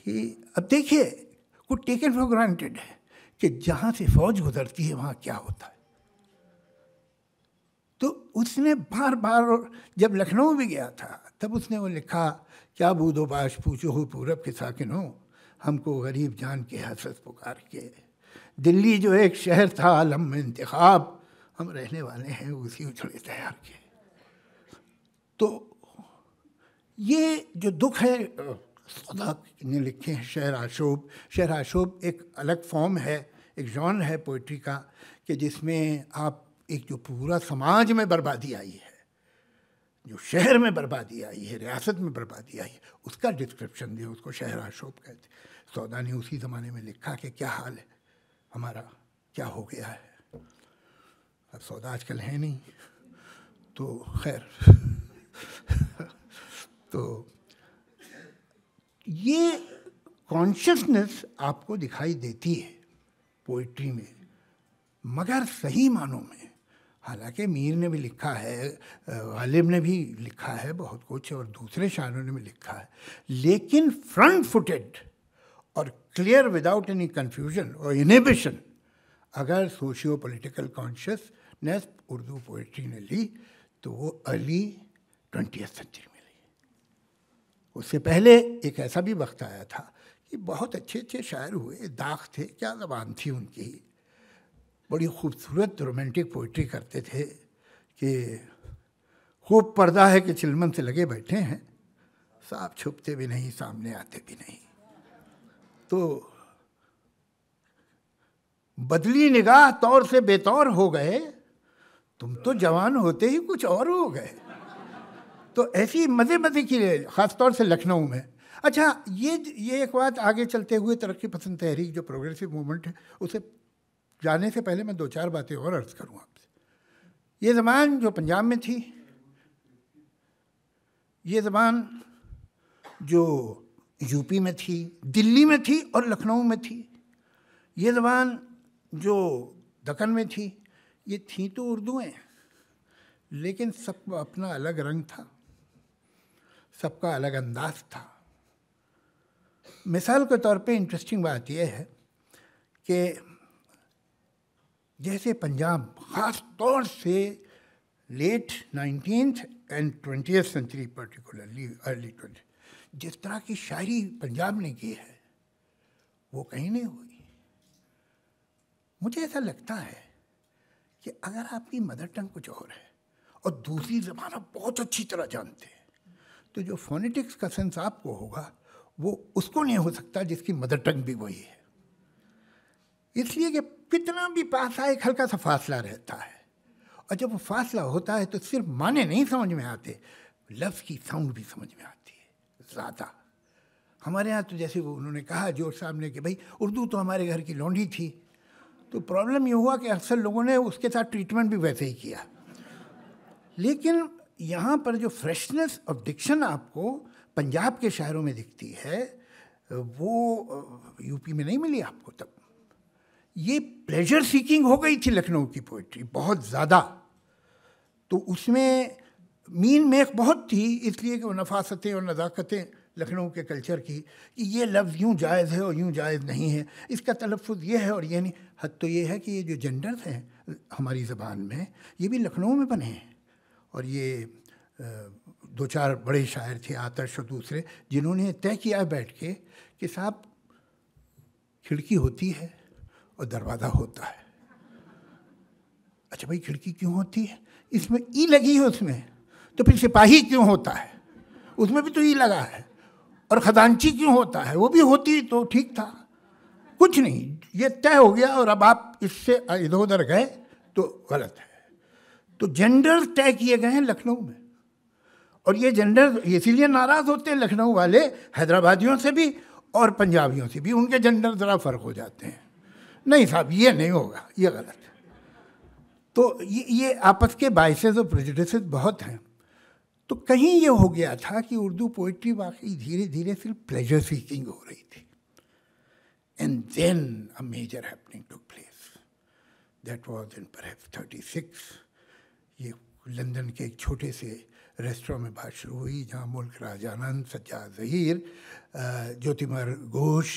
कि अब देखिए वो टेकन फॉर ग्रांटेड है कि जहाँ से फौज गुजरती है वहाँ क्या होता है तो उसने बार बार जब लखनऊ भी गया था तब उसने वो लिखा क्या बूदो बाश पूछो हो पूरब के साकिन हो हमको गरीब जान के हसरत पुकार के दिल्ली जो एक शहर था आलम इंतखब हम रहने वाले हैं उसी उछड़े तैयार के तो ये जो दुख है सदात ने लिखे हैं शहर आशोब शहर आशोब एक अलग फॉर्म है एक जॉन है पोइट्री का कि जिसमें आप एक जो पूरा समाज में बर्बादी आई है जो शहर में बर्बादी आई है रियासत में बर्बादी आई है उसका डिस्क्रिप्शन दें उसको शहर आशोब कहते सौदा ने उसी ज़माने में लिखा कि क्या हाल है हमारा क्या हो गया है अब सौदा आजकल है नहीं तो खैर *laughs* तो ये कॉन्शियसनेस आपको दिखाई देती है पोइट्री में मगर सही मानों में हालांकि मीर ने भी लिखा है गालिब ने भी लिखा है बहुत कुछ और दूसरे शायरों ने भी लिखा है लेकिन फ्रंट फुटेड और क्लियर विदाउट एनी कन्फ्यूजन और इनिबिशन अगर socio political consciousness Urdu poetry ने ली तो वो अर्ली ट्वेंटी सेंचुरी में उससे पहले एक ऐसा भी वक्त आया था कि बहुत अच्छे अच्छे शायर हुए दाग थे क्या जबान थी उनकी बड़ी खूबसूरत रोमांटिक पोइट्री करते थे कि खूब पर्दा है कि चिलमन से लगे बैठे हैं साफ छुपते भी नहीं सामने आते भी नहीं तो बदली निगाह तौर से बेतौर हो गए तुम तो जवान होते ही कुछ और हो गए तो ऐसी मज़े मज़े की ख़ासतौर से लखनऊ में अच्छा ये ये एक बात आगे चलते हुए तरक्की पसंद तहरीक जो प्रोग्रेसिव मूवमेंट है उसे जाने से पहले मैं दो चार बातें और अर्ज़ करूँ आपसे ये ज़बान जो पंजाब में थी ये ज़बान जो यूपी में थी दिल्ली में थी और लखनऊ में थी ये ज़बान जो दकन में थी ये थी तो हैं लेकिन सब अपना अलग रंग था सबका अलग अंदाज था मिसाल के तौर पे इंटरेस्टिंग बात यह है कि जैसे पंजाब ख़ास तौर से late nineteen and twenty century particularly early twenty जिस तरह की शायरी पंजाब ने की है वो कहीं नहीं हुई मुझे ऐसा लगता है कि अगर आपकी मदर टंग कुछ और है और दूसरी ज़बान आप बहुत अच्छी तरह जानते हैं तो जो फोनेटिक्स का सेंस आपको होगा वो उसको नहीं हो सकता जिसकी मदर टंग भी वही है इसलिए कि कितना भी पास आए एक हल्का सा फासला रहता है और जब वो फासला होता है तो सिर्फ माने नहीं समझ में आते लफ्ज़ की साउंड भी समझ में आती है ज़्यादा हमारे यहाँ तो जैसे वो उन्होंने कहा जोर साहब ने कि भाई उर्दू तो हमारे घर की लौंडी थी तो प्रॉब्लम ये हुआ कि अक्सर लोगों ने उसके साथ ट्रीटमेंट भी वैसे ही किया लेकिन यहाँ पर जो फ्रेशनेस ऑफ डिक्शन आपको पंजाब के शायरों में दिखती है वो यूपी में नहीं मिली आपको तब ये प्लेजर सीकिंग हो गई थी लखनऊ की पोइट्री बहुत ज़्यादा तो उसमें मीन मेख बहुत थी इसलिए कि वो नफासतें और नज़ाकतें लखनऊ के कल्चर की कि ये लफ्ज़ यूँ जायज़ है और यूँ जायज़ नहीं है इसका तलफ़ ये है और ये नहीं हद तो ये है कि ये जो जेंडर्स हैं हमारी ज़बान में ये भी लखनऊ में बने हैं और ये दो चार बड़े शायर थे आतर्श और दूसरे जिन्होंने तय किया बैठ के कि साहब खिड़की होती है और दरवाज़ा होता है अच्छा भाई खिड़की क्यों होती है इसमें ई लगी है उसमें तो फिर सिपाही क्यों होता है उसमें भी तो ई लगा है और खदानची क्यों होता है वो भी होती तो ठीक था कुछ नहीं ये तय हो गया और अब आप इससे इधर उधर गए तो गलत है तो जेंडर तय किए गए हैं लखनऊ में और ये जेंडर इसीलिए नाराज़ होते हैं लखनऊ वाले हैदराबादियों से भी और पंजाबियों से भी उनके जेंडर ज़रा फ़र्क हो जाते हैं नहीं साहब ये नहीं होगा ये गलत है तो ये ये आपस के बायसेज और प्रजडिस बहुत हैं तो कहीं ये हो गया था कि उर्दू पोइट्री वाकई धीरे धीरे सिर्फ प्लेजर सीकिंग हो रही थी and then a major happening to place that was in पर थर्टी सिक्स ये लंदन के एक छोटे से रेस्टोरेंट में बात शुरू हुई जहाँ मुल्क राज सज्जा जहीर ज्योतिमर घोष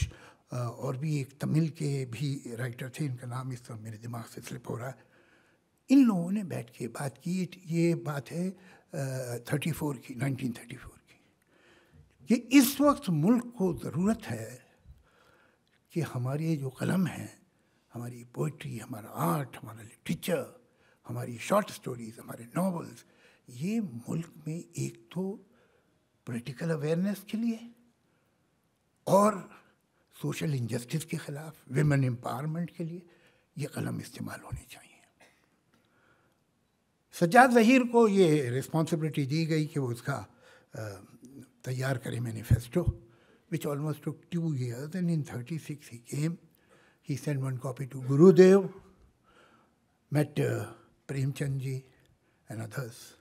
और भी एक तमिल के भी राइटर थे इनका नाम इस समय मेरे दिमाग से स्लिप हो रहा है इन लोगों ने बैठ के बात की ये बात है थर्टी फोर की नाइनटीन थर्टी फोर की कि इस वक्त मुल्क को ज़रूरत है कि हमारे जो कलम हैं हमारी पोइट्री हमारा आर्ट हमारा लिटरेचर हमारी शॉर्ट स्टोरीज हमारे नॉवल्स ये मुल्क में एक तो पॉलिटिकल अवेयरनेस के लिए और सोशल इनजस्टिस के ख़िलाफ़ वेमेन एम्पावरमेंट के लिए ये कलम इस्तेमाल होनी चाहिए सज्जाद जहीर को ये रिस्पॉन्सिबिलिटी दी गई कि वो इसका तैयार करे manifesto which almost two two years, and in 36 he came. He sent one copy to Gurudev, met uh, Premchandji and others,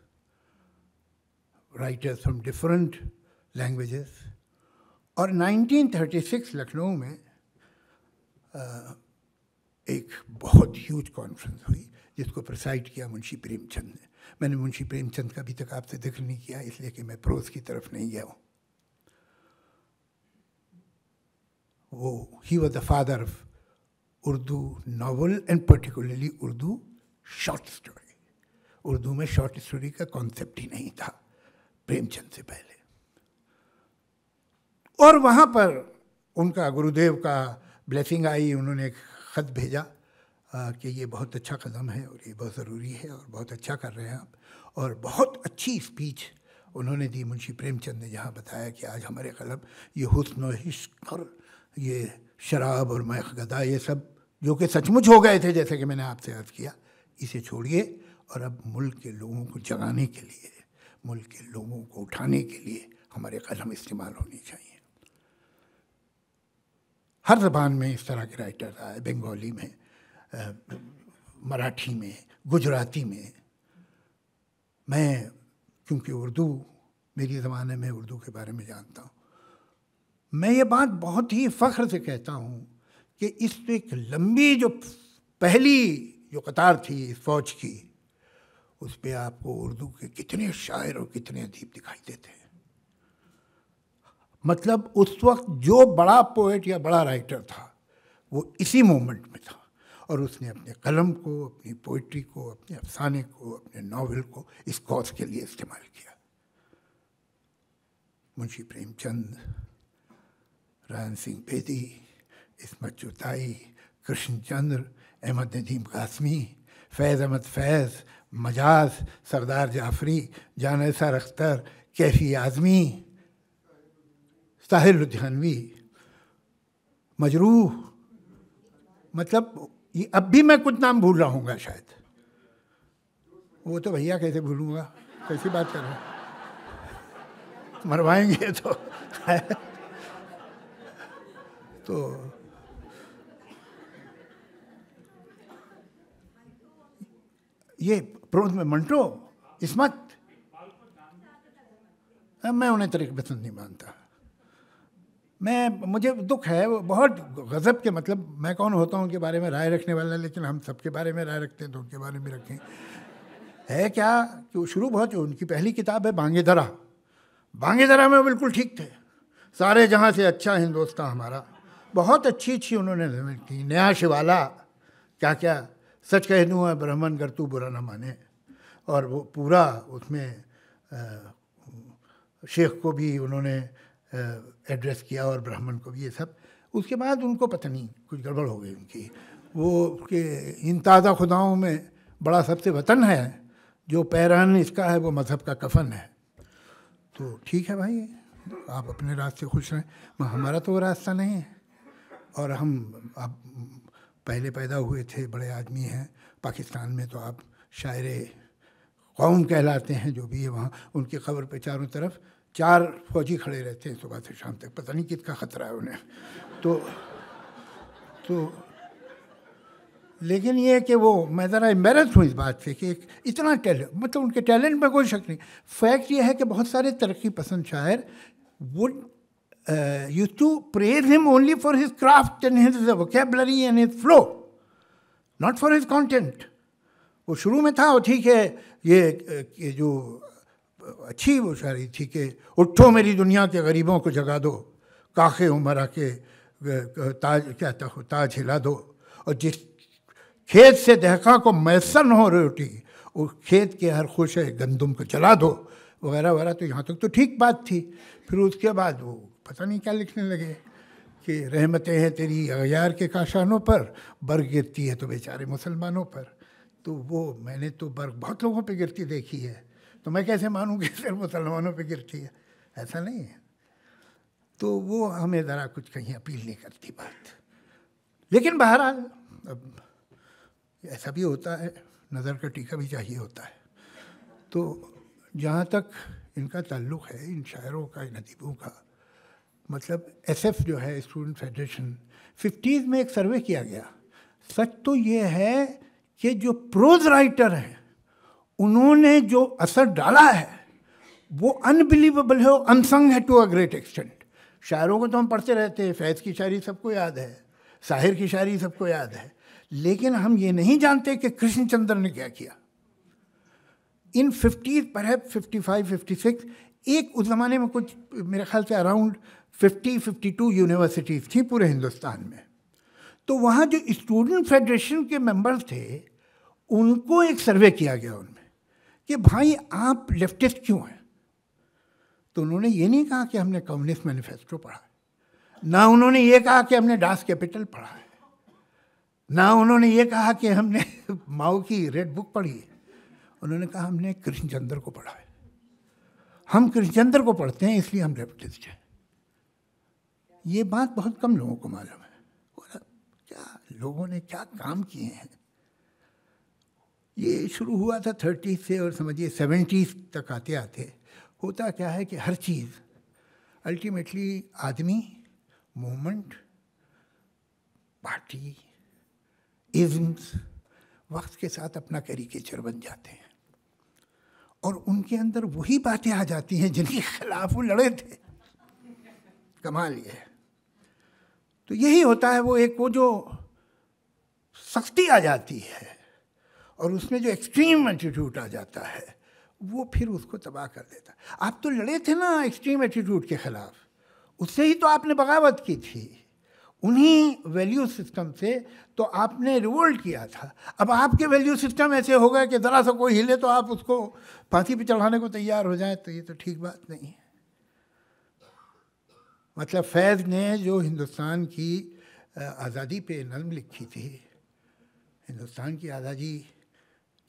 writers from different languages. और 1936 लखनऊ में एक बहुत ह्यूज कॉन्फ्रेंस हुई जिसको प्रिसाइड किया मुंशी प्रेमचंद ने मैंने मुंशी प्रेमचंद का अभी तक आपसे जिक्र नहीं किया इसलिए कि मैं प्रोज की तरफ नहीं गया हूँ वो he was the father of Urdu novel and particularly Urdu short story Urdu में शॉर्ट स्टोरी का कॉन्सेप्ट ही नहीं था प्रेमचंद से पहले और वहाँ पर उनका गुरुदेव का ब्लेसिंग आई उन्होंने एक ख़त भेजा आ, कि ये बहुत अच्छा कदम है और ये बहुत ज़रूरी है और बहुत अच्छा कर रहे हैं आप और बहुत अच्छी स्पीच उन्होंने दी मुंशी प्रेमचंद ने जहाँ बताया कि आज हमारे कलम ये हुसन हिस्क और ये शराब और मैख गदा ये सब जो कि सचमुच हो गए थे जैसे कि मैंने आपसे अर्ज़ किया इसे छोड़िए और अब मुल्क के लोगों को जगाने के लिए मुल्क के लोगों को उठाने के लिए हमारे कलम इस्तेमाल होने चाहिए हर जबान में इस तरह के राइटर आए बंगाली में मराठी में गुजराती में मैं क्योंकि उर्दू मेरी ज़माने में उर्दू के बारे में जानता हूँ मैं ये बात बहुत ही फ़ख्र से कहता हूँ कि इस तो एक लंबी जो पहली जो कतार थी इस फौज की उस पर आपको उर्दू के कितने शायर और कितने अदीब दिखाई देते हैं मतलब उस वक्त जो बड़ा पोइट या बड़ा राइटर था वो इसी मोमेंट में था और उसने अपने कलम को अपनी पोइट्री को अपने अफसाने को अपने नावल को इस कॉज के लिए इस्तेमाल किया मुंशी प्रेमचंद रायन सिंह बेदी इसमत चौताई कृष्णचंद्र अहमद नदीम कासमी फैज़ अहमद फैज़ मजाज सरदार जाफरी जान सर अख्तर कैफी आज़मी साहिर लुधियानवी मजरूह मतलब ये अब भी मैं कुछ नाम भूल रहा हूँ शायद वो तो भैया कैसे भूलूँगा कैसी बात कर रहे हैं मरवाएंगे तो *laughs* तो ये प्रोध में मंटो इसमत मैं उन्हें तरीके पसंद नहीं मानता मैं मुझे दुख है वो बहुत गज़ब के मतलब मैं कौन होता हूँ उनके बारे में राय रखने वाला लेकिन हम सबके बारे में राय रखते हैं तो उनके बारे में रखें है क्या कि शुरू बहुत उनकी पहली किताब है बांगे दरा बांगे दरा में बिल्कुल ठीक थे सारे जहाँ से अच्छा हिंदुस्तान हमारा बहुत अच्छी अच्छी उन्होंने की नया शिवाला क्या क्या सच कह दूँ ब्राह्मण कर तू बुरा ना माने और वो पूरा उसमें शेख को भी उन्होंने एड्रेस किया और ब्राह्मण को भी ये सब उसके बाद उनको पता नहीं कुछ गड़बड़ हो गई उनकी वो उसके इन ताज़ा खुदाओं में बड़ा सबसे वतन है जो पैरान इसका है वो मज़हब का कफन है तो ठीक है भाई आप अपने रास्ते खुश रहें हमारा तो वो रास्ता नहीं है और हम अब पहले पैदा हुए थे बड़े आदमी हैं पाकिस्तान में तो आप शायर कौम कहलाते हैं जो भी है वहाँ उनकी खबर पर चारों तरफ चार फौजी खड़े रहते हैं सुबह से शाम तक पता नहीं कितना ख़तरा है उन्हें तो तो लेकिन ये कि वो मैं ज़रा एम्बेरस हूँ इस बात से कि एक इतना टैलेंट मतलब उनके टैलेंट में कोई शक नहीं फैक्ट ये है कि बहुत सारे तरक्की पसंद शायर वो uh, used to praise him only for his craft and his vocabulary and his flow, not for his content. वो शुरू में था वो ठीक है ये, ये जो अच्छी वो शायरी थी कि उठो मेरी दुनिया के गरीबों को जगा दो काखे उम्र के ताज क्या था ताज हिला दो और जिस खेत से दहका को मैसर न हो रोटी उस खेत के हर खुश है गंदुम को चला दो वगैरह वगैरह तो यहाँ तक तो ठीक बात थी फिर उसके बाद वो पता नहीं क्या लिखने लगे कि रहमतें हैं तेरी अगयार के काशानों पर बर्ग गिरती है तो बेचारे मुसलमानों पर तो वो मैंने तो बर्ग बहुत लोगों पे गिरती देखी है तो मैं कैसे मानूँ कि सिर्फ मुसलमानों पे गिरती है ऐसा नहीं है तो वो हमें ज़रा कुछ कहीं अपील नहीं करती बात लेकिन बहरहाल अब ऐसा भी होता है नज़र का टीका भी चाहिए होता है तो जहाँ तक इनका ताल्लुक़ है इन शायरों का इन अदीबों का मतलब एफ जो है स्टूडेंट फेडरेशन फिफ्टीज़ में एक सर्वे किया गया सच तो ये है कि जो प्रोज राइटर हैं उन्होंने जो असर डाला है वो अनबिलीवेबल है अनसंग है टू अ ग्रेट एक्सटेंट शायरों को तो हम पढ़ते रहते हैं फैज़ की शायरी सबको याद है साहिर की शायरी सबको याद है लेकिन हम ये नहीं जानते कि कृष्णचंद्र ने क्या किया इन फिफ्टीज पर है फिफ्टी फाइव फिफ्टी सिक्स एक उस ज़माने में कुछ मेरे ख्याल से around fifty fifty two universities थी पूरे हिंदुस्तान में तो वहाँ जो स्टूडेंट फेडरेशन के मेंबर्स थे उनको एक सर्वे किया गया उनमें कि भाई आप लेफ्टिस्ट क्यों हैं तो उन्होंने ये नहीं कहा कि हमने कम्युनिस्ट मैनिफेस्टो पढ़ा है ना उन्होंने ये कहा कि हमने डास कैपिटल पढ़ा है ना उन्होंने ये कहा कि हमने माओ *laughs* की रेड बुक पढ़ी है उन्होंने कहा हमने कृष्णचंद्र को पढ़ा है हम कृष्णचंद्र को पढ़ते हैं इसलिए हम लेफ्टिस्ट हैं ये बात बहुत कम लोगों को मालूम है और क्या लोगों ने क्या काम किए हैं ये शुरू हुआ था थर्टीज से और समझिए सेवेंटीज़ तक आते आते होता क्या है कि हर चीज़ अल्टीमेटली आदमी मोमेंट पार्टी इजम्स वक्त के साथ अपना कैरिकेचर बन जाते हैं और उनके अंदर वही बातें आ जाती हैं जिनके खिलाफ वो लड़े थे कमाल ये है तो यही होता है वो एक वो जो सख्ती आ जाती है और उसमें जो एक्सट्रीम एटीट्यूड आ जाता है वो फिर उसको तबाह कर देता आप तो लड़े थे ना एक्सट्रीम एटीट्यूड के ख़िलाफ़ उससे ही तो आपने बगावत की थी उन्हीं वैल्यू सिस्टम से तो आपने रिवोल्ट किया था अब आपके वैल्यू सिस्टम ऐसे हो गए कि ज़रा सा कोई हिले तो आप उसको फांसी पर चढ़ाने को तैयार हो जाए तो ये तो ठीक बात नहीं है मतलब फैज़ ने जो हिंदुस्तान की आज़ादी पे नज़म लिखी थी हिंदुस्तान की आज़ादी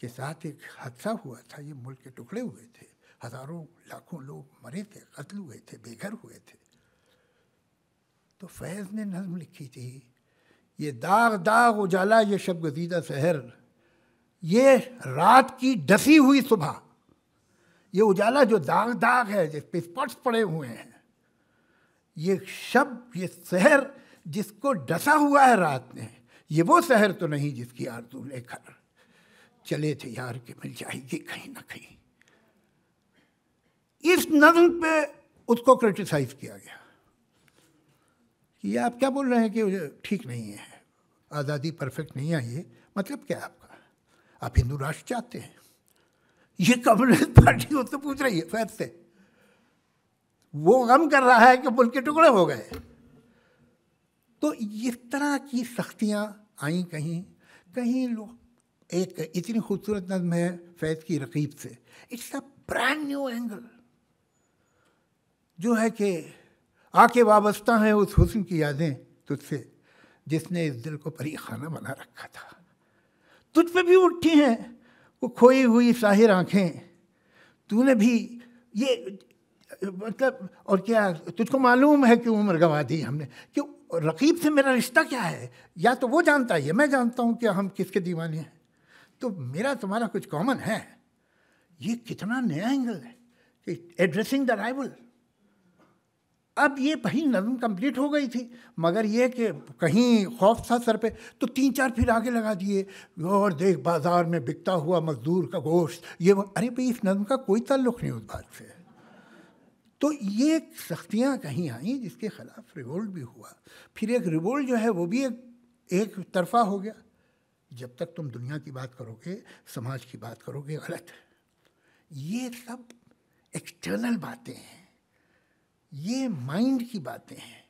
के साथ एक हादसा हुआ था ये मुल्क के टुकड़े हुए थे हज़ारों लाखों लोग मरे थे कत्ल हुए थे बेघर हुए थे तो फैज़ ने नज़म लिखी थी ये दाग दाग उजाला ये शब गजीदा शहर ये रात की डसी हुई सुबह ये उजाला जो दाग दाग है जिस पे स्पॉट्स पड़े हुए हैं ये शब ये शहर जिसको डसा हुआ है रात ने ये वो शहर तो नहीं जिसकी आरजू लेकर चले थे यार के मिल जाएगी कहीं ना कहीं इस नजर पे उसको क्रिटिसाइज किया गया कि आप क्या बोल रहे हैं कि ठीक नहीं है आज़ादी परफेक्ट नहीं आई है मतलब क्या आपका आप हिंदू राष्ट्र चाहते हैं ये कम्युनिस्ट पार्टी उससे पूछ रही है फैसले से वो गम कर रहा है कि मुल्क के टुकड़े हो गए तो इस तरह की सख्तियाँ आई कहीं कहीं लोग एक इतनी खूबसूरत नज्म है फैज़ की रकीब से it's a brand new angle जो है कि आके वाबस्ता हैं उस हुस्न की यादें तुझसे जिसने इस दिल को परी खाना बना रखा था तुझ पे भी उठी हैं वो खोई हुई साहिर आँखें तूने भी ये मतलब और क्या तुझको मालूम है कि उम्र गंवा दी हमने कि रकीब से मेरा रिश्ता क्या है या तो वो जानता है मैं जानता हूँ कि हम किसके दीवाने हैं तो मेरा तुम्हारा कुछ कॉमन है ये कितना नया एंगल है कि एड्रेसिंग द राइवल अब ये भाई नज़म कंप्लीट हो गई थी मगर ये कि कहीं खौफ था सर पे तो तीन चार फिर आगे लगा दिए और देख बाजार में बिकता हुआ मजदूर का गोश्त ये अरे भाई इस नज़म का कोई ताल्लुक नहीं उस बात से तो ये सख्तियाँ कहीं आई जिसके खिलाफ रिवोल्ट भी हुआ फिर एक रिवोल्ट जो है वो भी एक एक तरफा हो गया जब तक तुम दुनिया की बात करोगे समाज की बात करोगे गलत है ये सब एक्सटर्नल बातें हैं ये माइंड की बातें हैं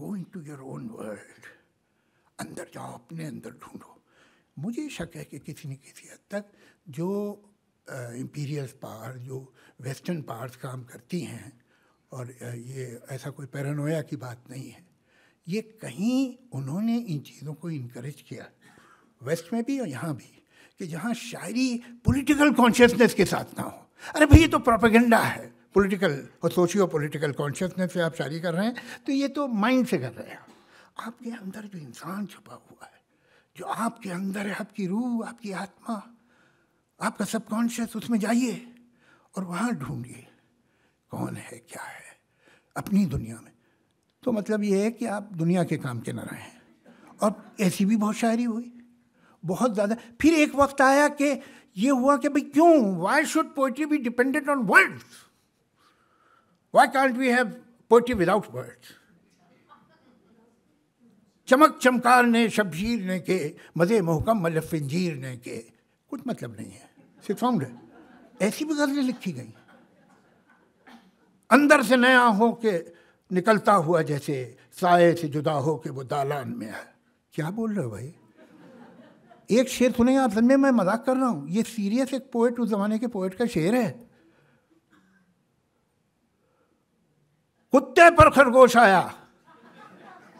go into your own world अंदर जाओ अपने अंदर ढूंढो मुझे शक है कि किसी न किसी हद तक जो इम्पीरियल पावर जो वेस्टर्न पावर्स काम करती हैं और ये ऐसा कोई पैरानोया की बात नहीं है ये कहीं उन्होंने इन चीज़ों को इनक्रेज किया वेस्ट में भी और यहाँ भी कि जहाँ शायरी पॉलिटिकल कॉन्शियसनेस के साथ ना हो अरे भाई ये तो प्रोपेगेंडा है पॉलिटिकल और सोशियो पॉलिटिकल कॉन्शियसनेस से आप शायरी कर रहे हैं तो ये तो माइंड से कर रहे हैं आपके अंदर जो इंसान छुपा हुआ है जो आपके अंदर है आपकी रूह आपकी आत्मा आपका सबकॉन्शियस उसमें जाइए और वहाँ ढूंढिए कौन है क्या है अपनी दुनिया में तो मतलब ये है कि आप दुनिया के काम के न रहें और ऐसी भी बहुत शायरी हुई बहुत ज़्यादा फिर एक वक्त आया कि ये हुआ कि भाई क्यों why should poetry be dependent on words why can't we have poetry without words चमक चमकार ने शबजीर ने के मज़े मोहकम मलफिनजीर ने के कुछ मतलब नहीं है सिर्फ साउंड है ऐसी भी गज़लें लिखी गई अंदर से नया हो के निकलता हुआ जैसे साय से जुदा हो के वो दालान में है क्या बोल रहे हो भाई एक शेर सुने आप समझे मैं मजाक कर रहा हूं ये सीरियस एक पोइट उस जमाने के पोइट का शेर है कुत्ते पर खरगोश आया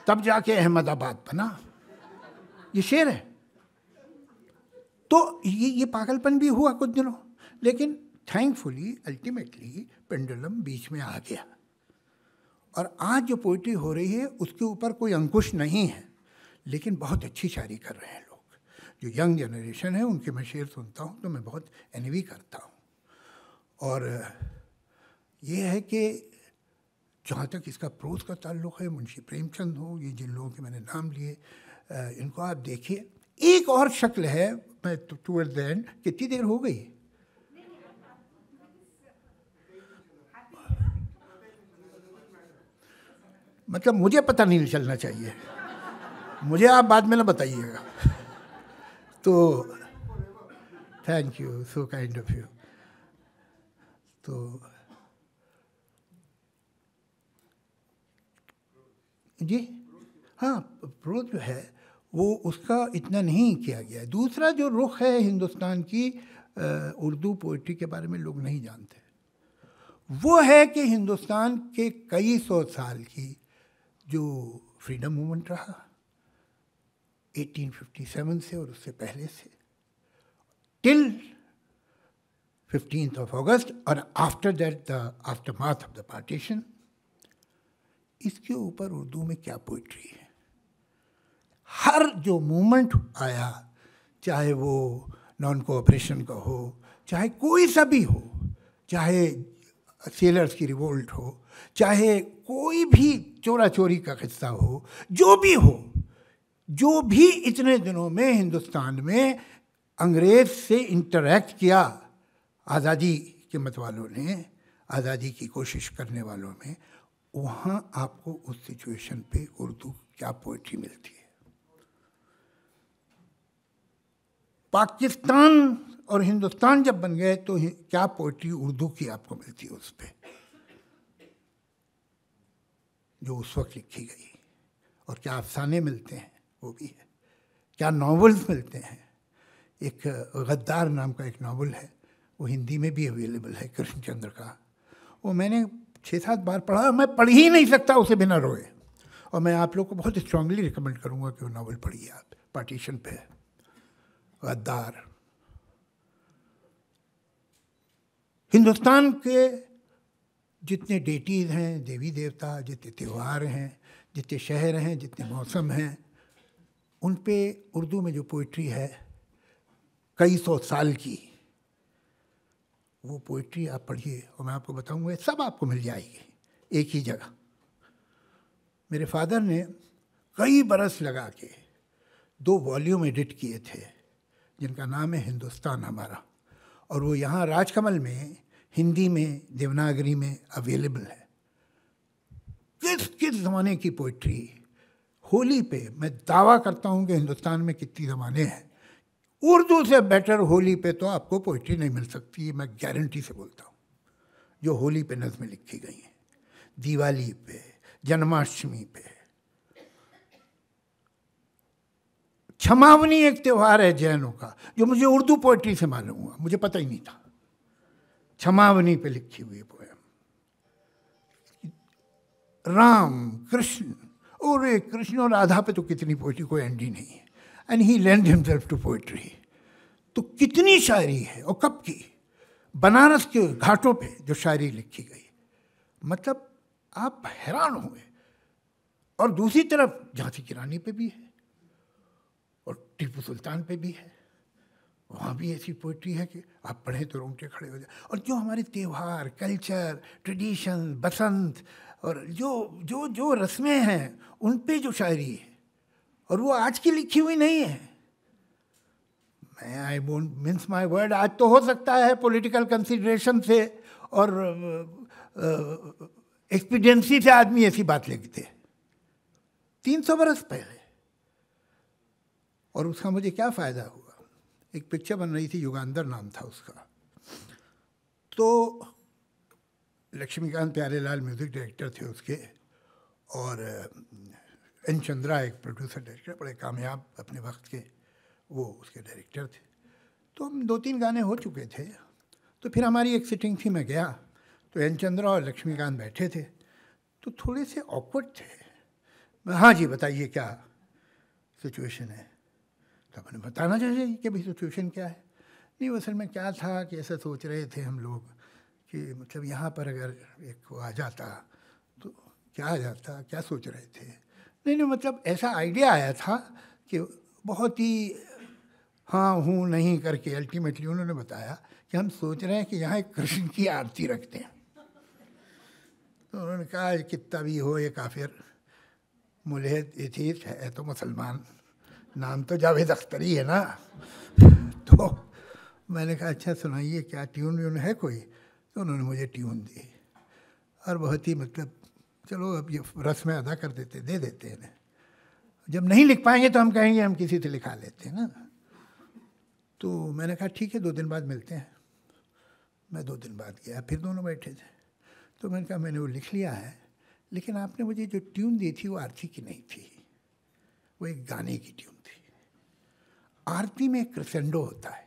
तब जाके अहमदाबाद बना ये शेर है तो ये ये पागलपन भी हुआ कुछ दिनों लेकिन थैंकफुली अल्टीमेटली पेंडुलम बीच में आ गया और आज जो पोइट्री हो रही है उसके ऊपर कोई अंकुश नहीं है लेकिन बहुत अच्छी शायरी कर रहे हैं लोग जो यंग जनरेशन है उनके मैं शेर सुनता हूँ तो मैं बहुत एनवी करता हूँ और ये है कि जहाँ तक इसका प्रोज का ताल्लुक है मुंशी प्रेमचंद हो ये जिन लोगों के मैंने नाम लिए इनको आप देखिए एक और शक्ल है मैं टूअर्ड एंड कितनी देर हो गई मतलब मुझे पता नहीं चलना चाहिए मुझे आप बाद में ना बताइएगा तो thank you so kind of you तो जी हाँ प्रोत जो है वो उसका इतना नहीं किया गया है दूसरा जो रुख है हिंदुस्तान की उर्दू पोइट्री के बारे में लोग नहीं जानते वो है कि हिंदुस्तान के कई सौ साल की जो फ्रीडम मूवमेंट रहा 1857 से और उससे पहले से टिल फिफ्टींथ ऑफ अगस्त और after that the aftermath of the partition इसके ऊपर उर्दू में क्या पोइट्री है हर जो मूवमेंट आया चाहे वो नॉन कोऑपरेशन का हो चाहे कोई सा भी हो चाहे सेलर्स की रिवोल्ट हो चाहे कोई भी चोरा चोरी का किस्सा हो जो भी हो जो भी इतने दिनों में हिंदुस्तान में अंग्रेज से इंटरेक्ट किया आज़ादी के मत वालों ने आज़ादी की कोशिश करने वालों में वहाँ आपको उस सिचुएशन पे उर्दू क्या पोइट्री मिलती है पाकिस्तान और हिंदुस्तान जब बन गए तो क्या पोइट्री उर्दू की आपको मिलती है उस पर जो उस वक्त लिखी गई और क्या अफसाने मिलते हैं वो भी है क्या नावल्स मिलते हैं एक गद्दार नाम का एक नावल है वो हिंदी में भी अवेलेबल है कृष्णचंद्र का वो मैंने छः सात बार पढ़ा मैं पढ़ ही नहीं सकता उसे बिना रोए और मैं आप लोग को बहुत स्ट्रांगली रिकमेंड करूँगा कि वो नावल पढ़िए आप पार्टीशन पे गद्दार हिंदुस्तान के जितने डेटीज़ हैं देवी देवता जितने त्यौहार हैं जितने शहर हैं जितने मौसम हैं उन पे उर्दू में जो पोइट्री है कई सौ साल की वो पोइट्री आप पढ़िए और मैं आपको बताऊंगा सब आपको मिल जाएगी एक ही जगह मेरे फादर ने कई बरस लगा के दो वॉल्यूम एडिट किए थे जिनका नाम है हिंदुस्तान हमारा और वो यहाँ राजकमल में हिंदी में देवनागरी में अवेलेबल है किस किस ज़माने की पोइट्री होली पे मैं दावा करता हूँ कि हिंदुस्तान में कितनी ज़माने हैं उर्दू से बेटर होली पे तो आपको पोइट्री नहीं मिल सकती मैं गारंटी से बोलता हूँ जो होली पे नज़में लिखी गई हैं दिवाली पे जन्माष्टमी पे क्षमावनी एक त्यौहार है जैनों का जो मुझे उर्दू पोइट्री से मालूम हुआ मुझे पता ही नहीं था क्षमावनी पे लिखी हुई पोएम राम कृष्ण और कृष्ण और राधा पे तो कितनी पोइट्री कोई एंड ही नहीं है and he land himself to poetry तो कितनी शायरी है और कब की बनारस के घाटों पे जो शायरी लिखी गई मतलब आप हैरान हुए और दूसरी तरफ झांसी की रानी पे भी है और टीपू सुल्तान पे भी है वहाँ भी ऐसी पोइट्री है कि आप पढ़ें तो रोंगटे खड़े हो जाए और जो हमारे त्यौहार कल्चर ट्रेडिशन बसंत और जो जो जो रस्में हैं उन पे जो शायरी है और वो आज की लिखी हुई नहीं है मैं I vote means my word आज तो हो सकता है पॉलिटिकल कंसिड्रेशन से और एक्सपीडियंसी से आदमी ऐसी बात लिखते हैं तीन सौ बरस पहले और उसका मुझे क्या फ़ायदा हुआ एक पिक्चर बन रही थी युगांधर नाम था उसका तो लक्ष्मीकांत प्यारे लाल म्यूज़िक डायरेक्टर थे उसके और एन चंद्रा एक प्रोड्यूसर डायरेक्टर बड़े कामयाब अपने वक्त के वो उसके डायरेक्टर थे तो हम दो तीन गाने हो चुके थे तो फिर हमारी एक सिटिंग थी मैं गया तो एन चंद्रा और लक्ष्मीकांत बैठे थे तो थोड़े से ऑकवर्ड थे हाँ जी बताइए क्या सिचुएशन है तो मैंने बताना चाहिए कि भाई सिचुएशन क्या है नहीं असल में क्या था कि ऐसा सोच रहे थे हम लोग कि मतलब यहाँ पर अगर एक आ जाता तो क्या आ जाता क्या सोच रहे थे नहीं नहीं मतलब ऐसा आइडिया आया था कि बहुत ही हाँ हूँ नहीं करके अल्टीमेटली उन्होंने बताया कि हम सोच रहे हैं कि यहाँ एक कृष्ण की आरती रखते हैं तो उन्होंने कहा कितना भी हो ये काफिर मुलहद एथीस है तो मुसलमान नाम तो जावेद अख्तरी है ना तो मैंने कहा अच्छा सुनाइए क्या ट्यून व्यून है कोई तो उन्होंने मुझे ट्यून दी और बहुत ही मतलब चलो अब ये रस्में अदा कर देते दे देते हैं जब नहीं लिख पाएंगे तो हम कहेंगे हम किसी से लिखा लेते हैं ना तो मैंने कहा ठीक है दो दिन बाद मिलते हैं मैं दो दिन बाद गया फिर दोनों बैठे थे तो मैंने कहा मैंने वो लिख लिया है लेकिन आपने मुझे जो ट्यून दी थी वो आरती की नहीं थी वो एक गाने की ट्यून आरती में क्रिसेंडो होता है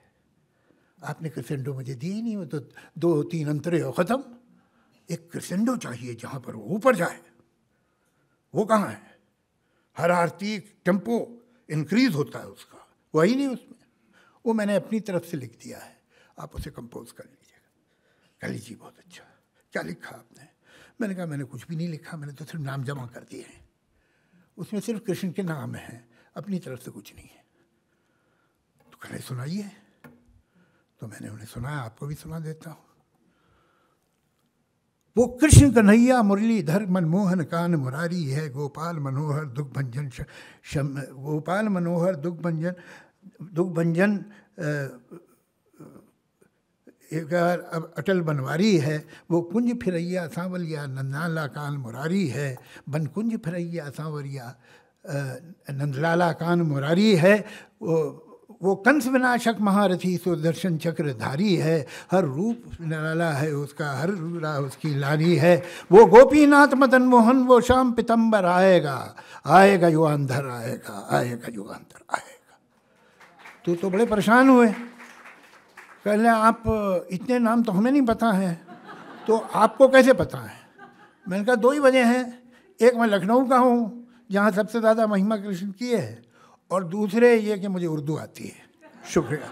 आपने क्रिसेंडो मुझे दिए ही नहीं हो तो दो तीन अंतरे हो ख़त्म एक क्रिसेंडो चाहिए जहाँ पर वो ऊपर जाए वो कहाँ है हर आरती टेम्पो इंक्रीज होता है उसका वही नहीं उसमें वो मैंने अपनी तरफ से लिख दिया है आप उसे कंपोज कर लीजिएगा कह लीजिए बहुत अच्छा क्या लिखा आपने मैंने कहा मैंने कुछ भी नहीं लिखा मैंने तो सिर्फ नाम जमा कर दिए हैं उसमें सिर्फ कृष्ण के नाम हैं अपनी तरफ से कुछ नहीं है कहे सुनाइए तो मैंने उन्हें सुनाया आपको भी सुना देता हूँ वो कृष्ण कन्हैया मुरलीधर मनमोहन कान मुरारी है गोपाल मनोहर दुख भंजन शम गोपाल मनोहर दुख भंजन दुख भंजन एक अब अटल बनवारी है वो कुंज फिरैया सांवलिया नंदनाला कान मुरारी है बन कुंज फिरैया सांवरिया नंदलाला कान मुरारी है वो वो कंस विनाशक महारथी सुदर्शन चक्रधारी है हर रूप निराला है उसका हर रूरा उसकी लानी है वो गोपीनाथ मदन मोहन वो श्याम पितंबर आएगा आएगा अंधर आएगा आएगा युगान्धर आएगा तो तो बड़े परेशान हुए कहले आप इतने नाम तो हमें नहीं पता है तो आपको कैसे पता है मैंने कहा दो ही वजह हैं एक मैं लखनऊ का हूँ जहाँ सबसे ज़्यादा महिमा कृष्ण की है और दूसरे ये कि मुझे उर्दू आती है शुक्रिया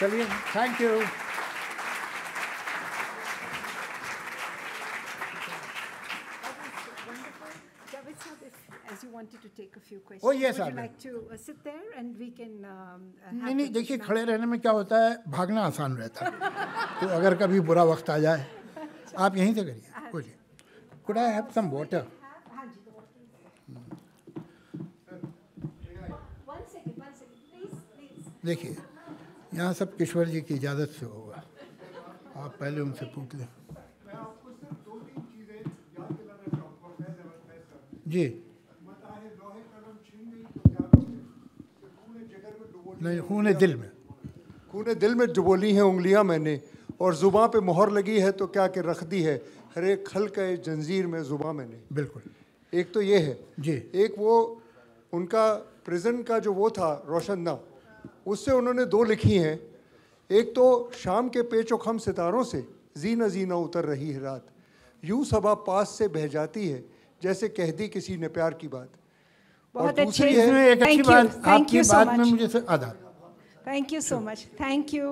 चलिए thank you take a few questions. Oh yes, Would you like to uh, sit there and we can um, uh, नहीं नहीं देखिए खड़े रहने में क्या होता है भागना आसान रहता है तो अगर कभी बुरा वक्त आ जाए आप यहीं से करिए कुछ could I have some water देखिए यहाँ सब किशोर जी की इजाज़त से होगा आप पहले उनसे पूछ लें जी नहीं खून दिल में खून दिल में डुबोली हैं उंगलियां मैंने और ज़ुबाँ पे मोहर लगी है तो क्या के रख दी है हर एक खल का जंजीर में ज़ुबाँ मैंने बिल्कुल एक तो ये है जी एक वो उनका प्रिजन का जो वो था रोशनदा उससे उन्होंने दो लिखी हैं एक तो शाम के पेचोखम सितारों से जीना जीना उतर रही है रात यूं सबा पास से बह जाती है जैसे कह दी किसी ने प्यार की बात बहुत अच्छे एक अच्छी बात आपकी बात में मुझे आधा Thank you so much. Thank you.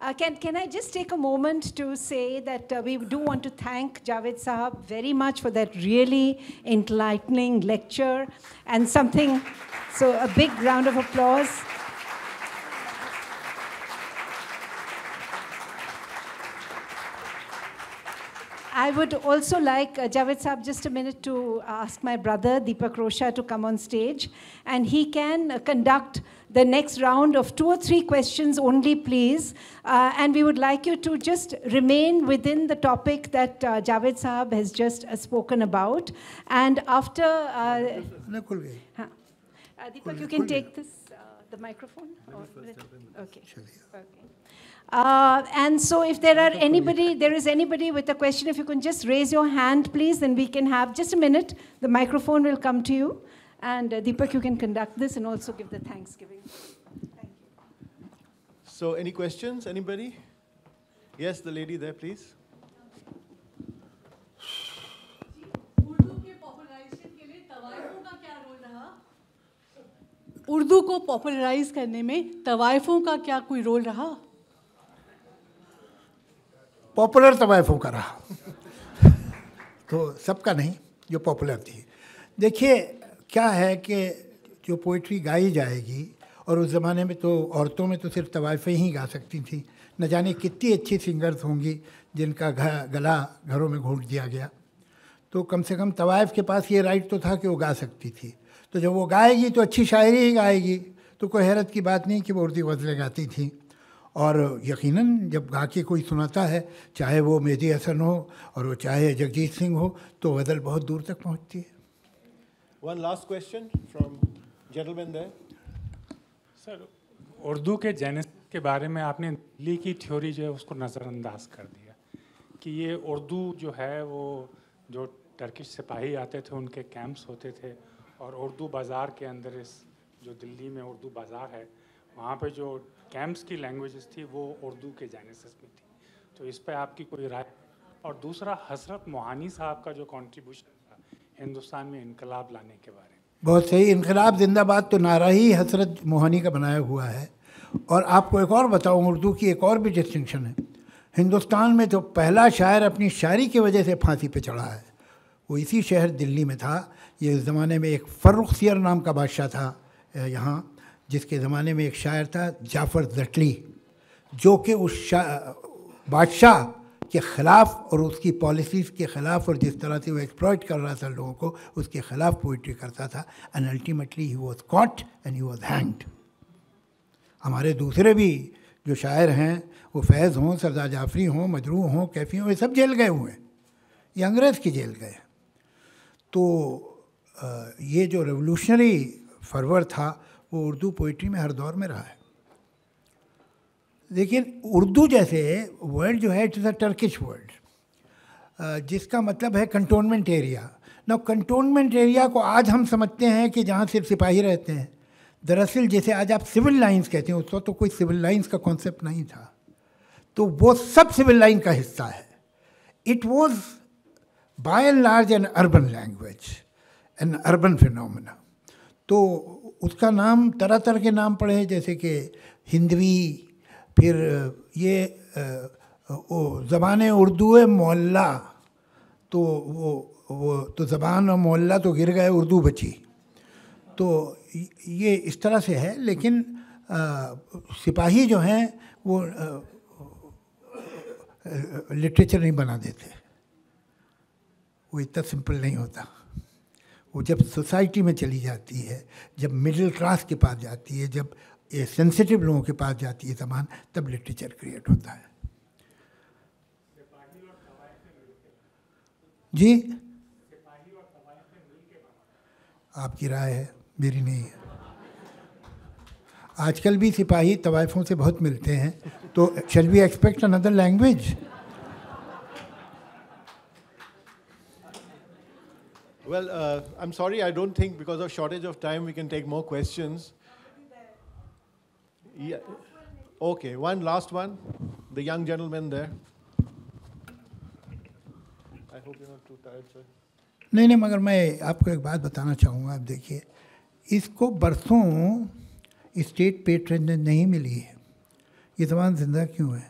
Uh, can, can I just take a moment to say that uh, we do want to thank Javed Sahab very much for that really enlightening lecture and something, so a big round of applause. I would also like uh, Javed Saab just a minute to ask my brother Deepak Rosha to come on stage and he can uh, conduct the next round of two or three questions only, please. Uh, and we would like you to just remain within the topic that uh, Javed Saab has just uh, spoken about. And after... Uh, uh Deepak, you can take this, uh, the microphone. Or, okay. okay. Uh, and so if there are anybody, there is anybody with a question, if you can just raise your hand, please, then we can have just a minute. The microphone will come to you. And uh, Deepak, you can conduct this and also give the Thanksgiving. Thank you. So any questions, anybody? Yes, the lady there, please. Urdu को popularise करने में तवायफों का क्या कोई role रहा popular तवायफों का रहा तो सबका नहीं जो पॉपुलर थी देखिए क्या है कि जो पोइट्री गाई जाएगी और उस ज़माने में तो औरतों में तो सिर्फ तवायफें ही गा सकती थी न जाने कितनी अच्छी सिंगर्स होंगी जिनका गला घरों में घोट दिया गया तो कम से कम तवायफ़ के पास ये राइट तो था कि वो गा सकती थी तो जब वो गाएगी तो अच्छी शायरी ही गाएगी तो कोई हैरत की बात नहीं कि वो उर्दू गज़लें गाती थी और यकीनन जब गा के कोई सुनाता है चाहे वो मेहदी हसन हो और वो चाहे जगजीत सिंह हो तो गज़ल बहुत दूर तक पहुंचती है one last question from gentleman sir Urdu के जेनिस के बारे में आपने दिल्ली की थ्योरी जो है उसको नज़रअंदाज कर दिया कि ये उर्दू जो है वो जो टर्किश सिपाही आते थे उनके कैंप्स होते थे और उर्दू बाज़ार के अंदर इस जो दिल्ली में उर्दू बाज़ार है वहाँ पे जो कैंप्स की लैंग्वेजेस थी वो उर्दू के जैनिसस में थी तो इस पर आपकी कोई राय और दूसरा हसरत मोहानी साहब का जो कॉन्ट्रीब्यूशन था हिंदुस्तान में इनकलाब लाने के बारे में बहुत सही इनकलाब जिंदाबाद तो नारा ही हसरत मोहानी का बनाया हुआ है और आपको एक और बताऊँ उर्दू की एक और भी डिस्टिंक्शन है हिंदुस्तान में तो पहला शायर अपनी शायरी की वजह से फांसी पे चढ़ा है वो इसी शहर दिल्ली में था ये ज़माने में एक फ़र्रुख सियर नाम का बादशाह था यहाँ जिसके ज़माने में एक शायर था जाफ़र जटली जो कि उस बादशाह के ख़िलाफ़ और उसकी पॉलिसीज़ के ख़िलाफ़ और जिस तरह से वो एक्सप्लॉयट कर रहा था लोगों को उसके ख़िलाफ़ पोइट्री करता था and ultimately he was caught and he was hanged हमारे दूसरे भी जो शायर हैं वो फैज़ हों सरदा जाफरी हों मजरू हों कैफ़ी हों ये सब जेल गए हुए हैं ये अंग्रेज़ की जेल गए तो ये जो रेवोल्यूशनरी फरवर था वो उर्दू पोइट्री में हर दौर में रहा है लेकिन उर्दू जैसे वर्ड जो है इट्स अ टर्किश वर्ड जिसका मतलब है कंटोनमेंट एरिया ना कंटोनमेंट एरिया को आज हम समझते हैं कि जहाँ सिर्फ सिपाही रहते हैं दरअसल जैसे आज आप सिविल लाइंस कहते हैं उस वक्त तो कोई सिविल लाइंस का कॉन्सेप्ट नहीं था तो वो सब सिविल लाइन का हिस्सा है it was by and large an urban language an urban phenomena तो उसका नाम तरह तरह के नाम पड़े हैं जैसे कि हिंदवी फिर ये वो ज़बान उर्दू है मोल्ला तो वो वो तो ज़बान और मोहल्ला तो गिर गए उर्दू बची तो ये इस तरह से है लेकिन आ, सिपाही जो हैं वो लिटरेचर नहीं बना देते वो इतना सिंपल नहीं होता वो जब सोसाइटी में चली जाती है जब मिडिल क्लास के पास जाती है जब ये सेंसिटिव लोगों के पास जाती है सामान तब लिटरेचर क्रिएट होता है जी आपकी राय है मेरी नहीं है आजकल भी सिपाही तवायफों से बहुत मिलते हैं तो shall we expect another language Well, uh, I'm sorry, I don't think because of shortage of time we can take more questions. Yeah. Okay, one last one. The young gentleman there. I hope you're not too tired, sir. नहीं नहीं मगर मैं आपको एक बात बताना चाहूँगा आप देखिए इसको बरसों स्टेट पेट्रेंज नहीं मिली है ये जबान ज़िंदा क्यों है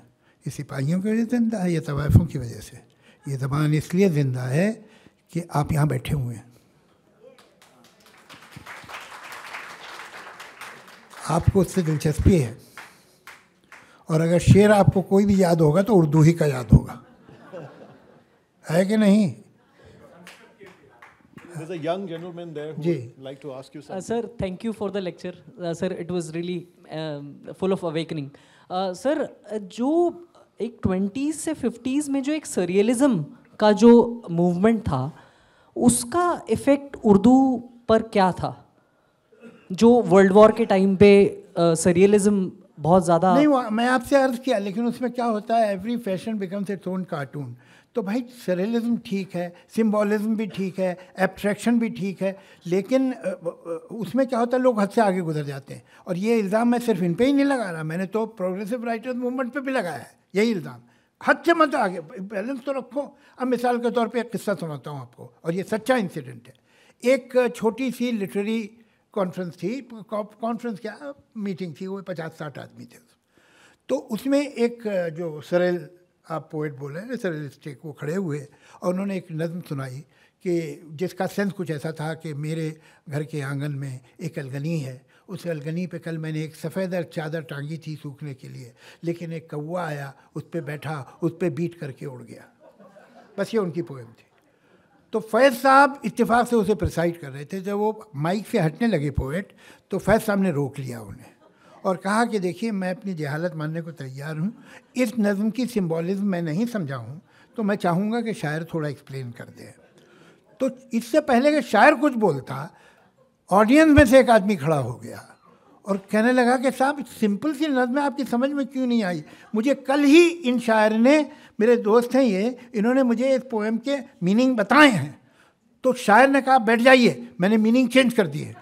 ये सिपाहियों की वजह से जिंदा है ये तवायफ़ों की वजह से ये जबान इसलिए ज़िंदा है कि आप यहाँ बैठे हुए हैं आपको उससे दिलचस्पी है और अगर शेर आपको कोई भी याद होगा तो उर्दू ही का याद होगा है कि नहीं sir thank you for the lecture sir it was really full of awakening sir जो एक ट्वेंटीज से फिफ्टीज में जो एक सरियलिज्म का जो मूवमेंट था उसका इफ़ेक्ट उर्दू पर क्या था जो वर्ल्ड वॉर के टाइम पे सरियलिज्म बहुत ज़्यादा नहीं मैं आपसे अर्ज़ किया लेकिन उसमें क्या होता है every fashion becomes its own cartoon तो भाई सरियलिज्म ठीक है सिम्बोलिज्म भी ठीक है एब्स्ट्रैक्शन भी ठीक है लेकिन उसमें क्या होता है लोग हद से आगे गुजर जाते हैं और ये इल्ज़ाम मैं सिर्फ इन पर ही नहीं लगा रहा मैंने तो प्रोग्रेसिव राइटर्स मूवमेंट पर भी लगाया है यही इल्ज़ाम हद से मत आगे बैलेंस तो रखो अब मिसाल के तौर पे एक किस्सा सुनाता हूँ आपको और ये सच्चा इंसिडेंट है एक छोटी सी लिटरेरी कॉन्फ्रेंस थी कॉन्फ्रेंस क्या मीटिंग थी वो पचास साठ आदमी थे तो उसमें एक जो सरेल आप पोइट बोले ना सरेल स्टेक वो खड़े हुए और उन्होंने एक नज़म सुनाई कि जिसका सेंस कुछ ऐसा था कि मेरे घर के आंगन में एक अलगनी है उस अलगनी पे कल मैंने एक सफ़ेद चादर टांगी थी सूखने के लिए लेकिन एक कौवा आया उस पर बैठा उस पर बीट करके उड़ गया बस ये उनकी पोएम थी तो फैज़ साहब इत्तेफाक से उसे प्रिसाइड कर रहे थे जब वो माइक से हटने लगे पोएट तो फैज़ साहब ने रोक लिया उन्हें और कहा कि देखिए मैं अपनी जहालत मानने को तैयार हूँ इस नज़म की सिम्बॉलिज्म मैं नहीं समझा हूँ तो मैं चाहूँगा कि शायर थोड़ा एक्सप्लेन कर दे तो इससे पहले कि शायर कुछ बोलता ऑडियंस में से एक आदमी खड़ा हो गया और कहने लगा कि साहब सिंपल सी नज़म आपकी समझ में क्यों नहीं आई मुझे कल ही इन शायर ने मेरे दोस्त हैं ये इन्होंने मुझे इस पोएम के मीनिंग बताए हैं तो शायर ने कहा बैठ जाइए मैंने मीनिंग चेंज कर दिए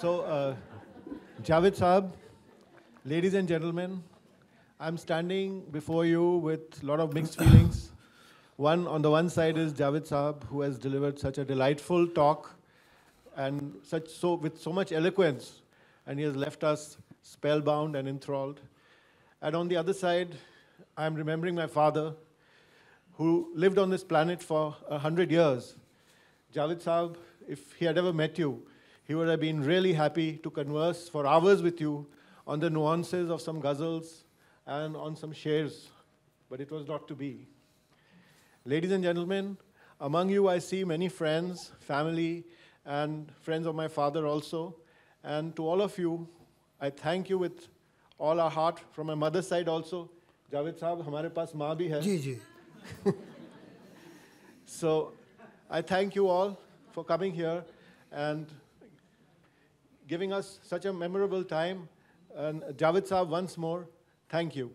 so So, uh, ladies and gentleman I'm standing before you with a lot of mixed feelings. One on the one side is Javed Saab, who has delivered such a delightful talk and such so with so much eloquence, and he has left us spellbound and enthralled. And on the other side, I'm remembering my father, who lived on this planet for a hundred years. Javed Saab, if he had ever met you, he would have been really happy to converse for hours with you on the nuances of some ghazals and on some shares, but it was not to be. Ladies and gentlemen, among you I see many friends, family, and friends of my father also. And to all of you, I thank you with all our heart from my mother's side also. Javed Saab, हमारे पास माँ भी है. So, I thank you all for coming here and giving us such a memorable time. And Javed Saab once more. Thank you.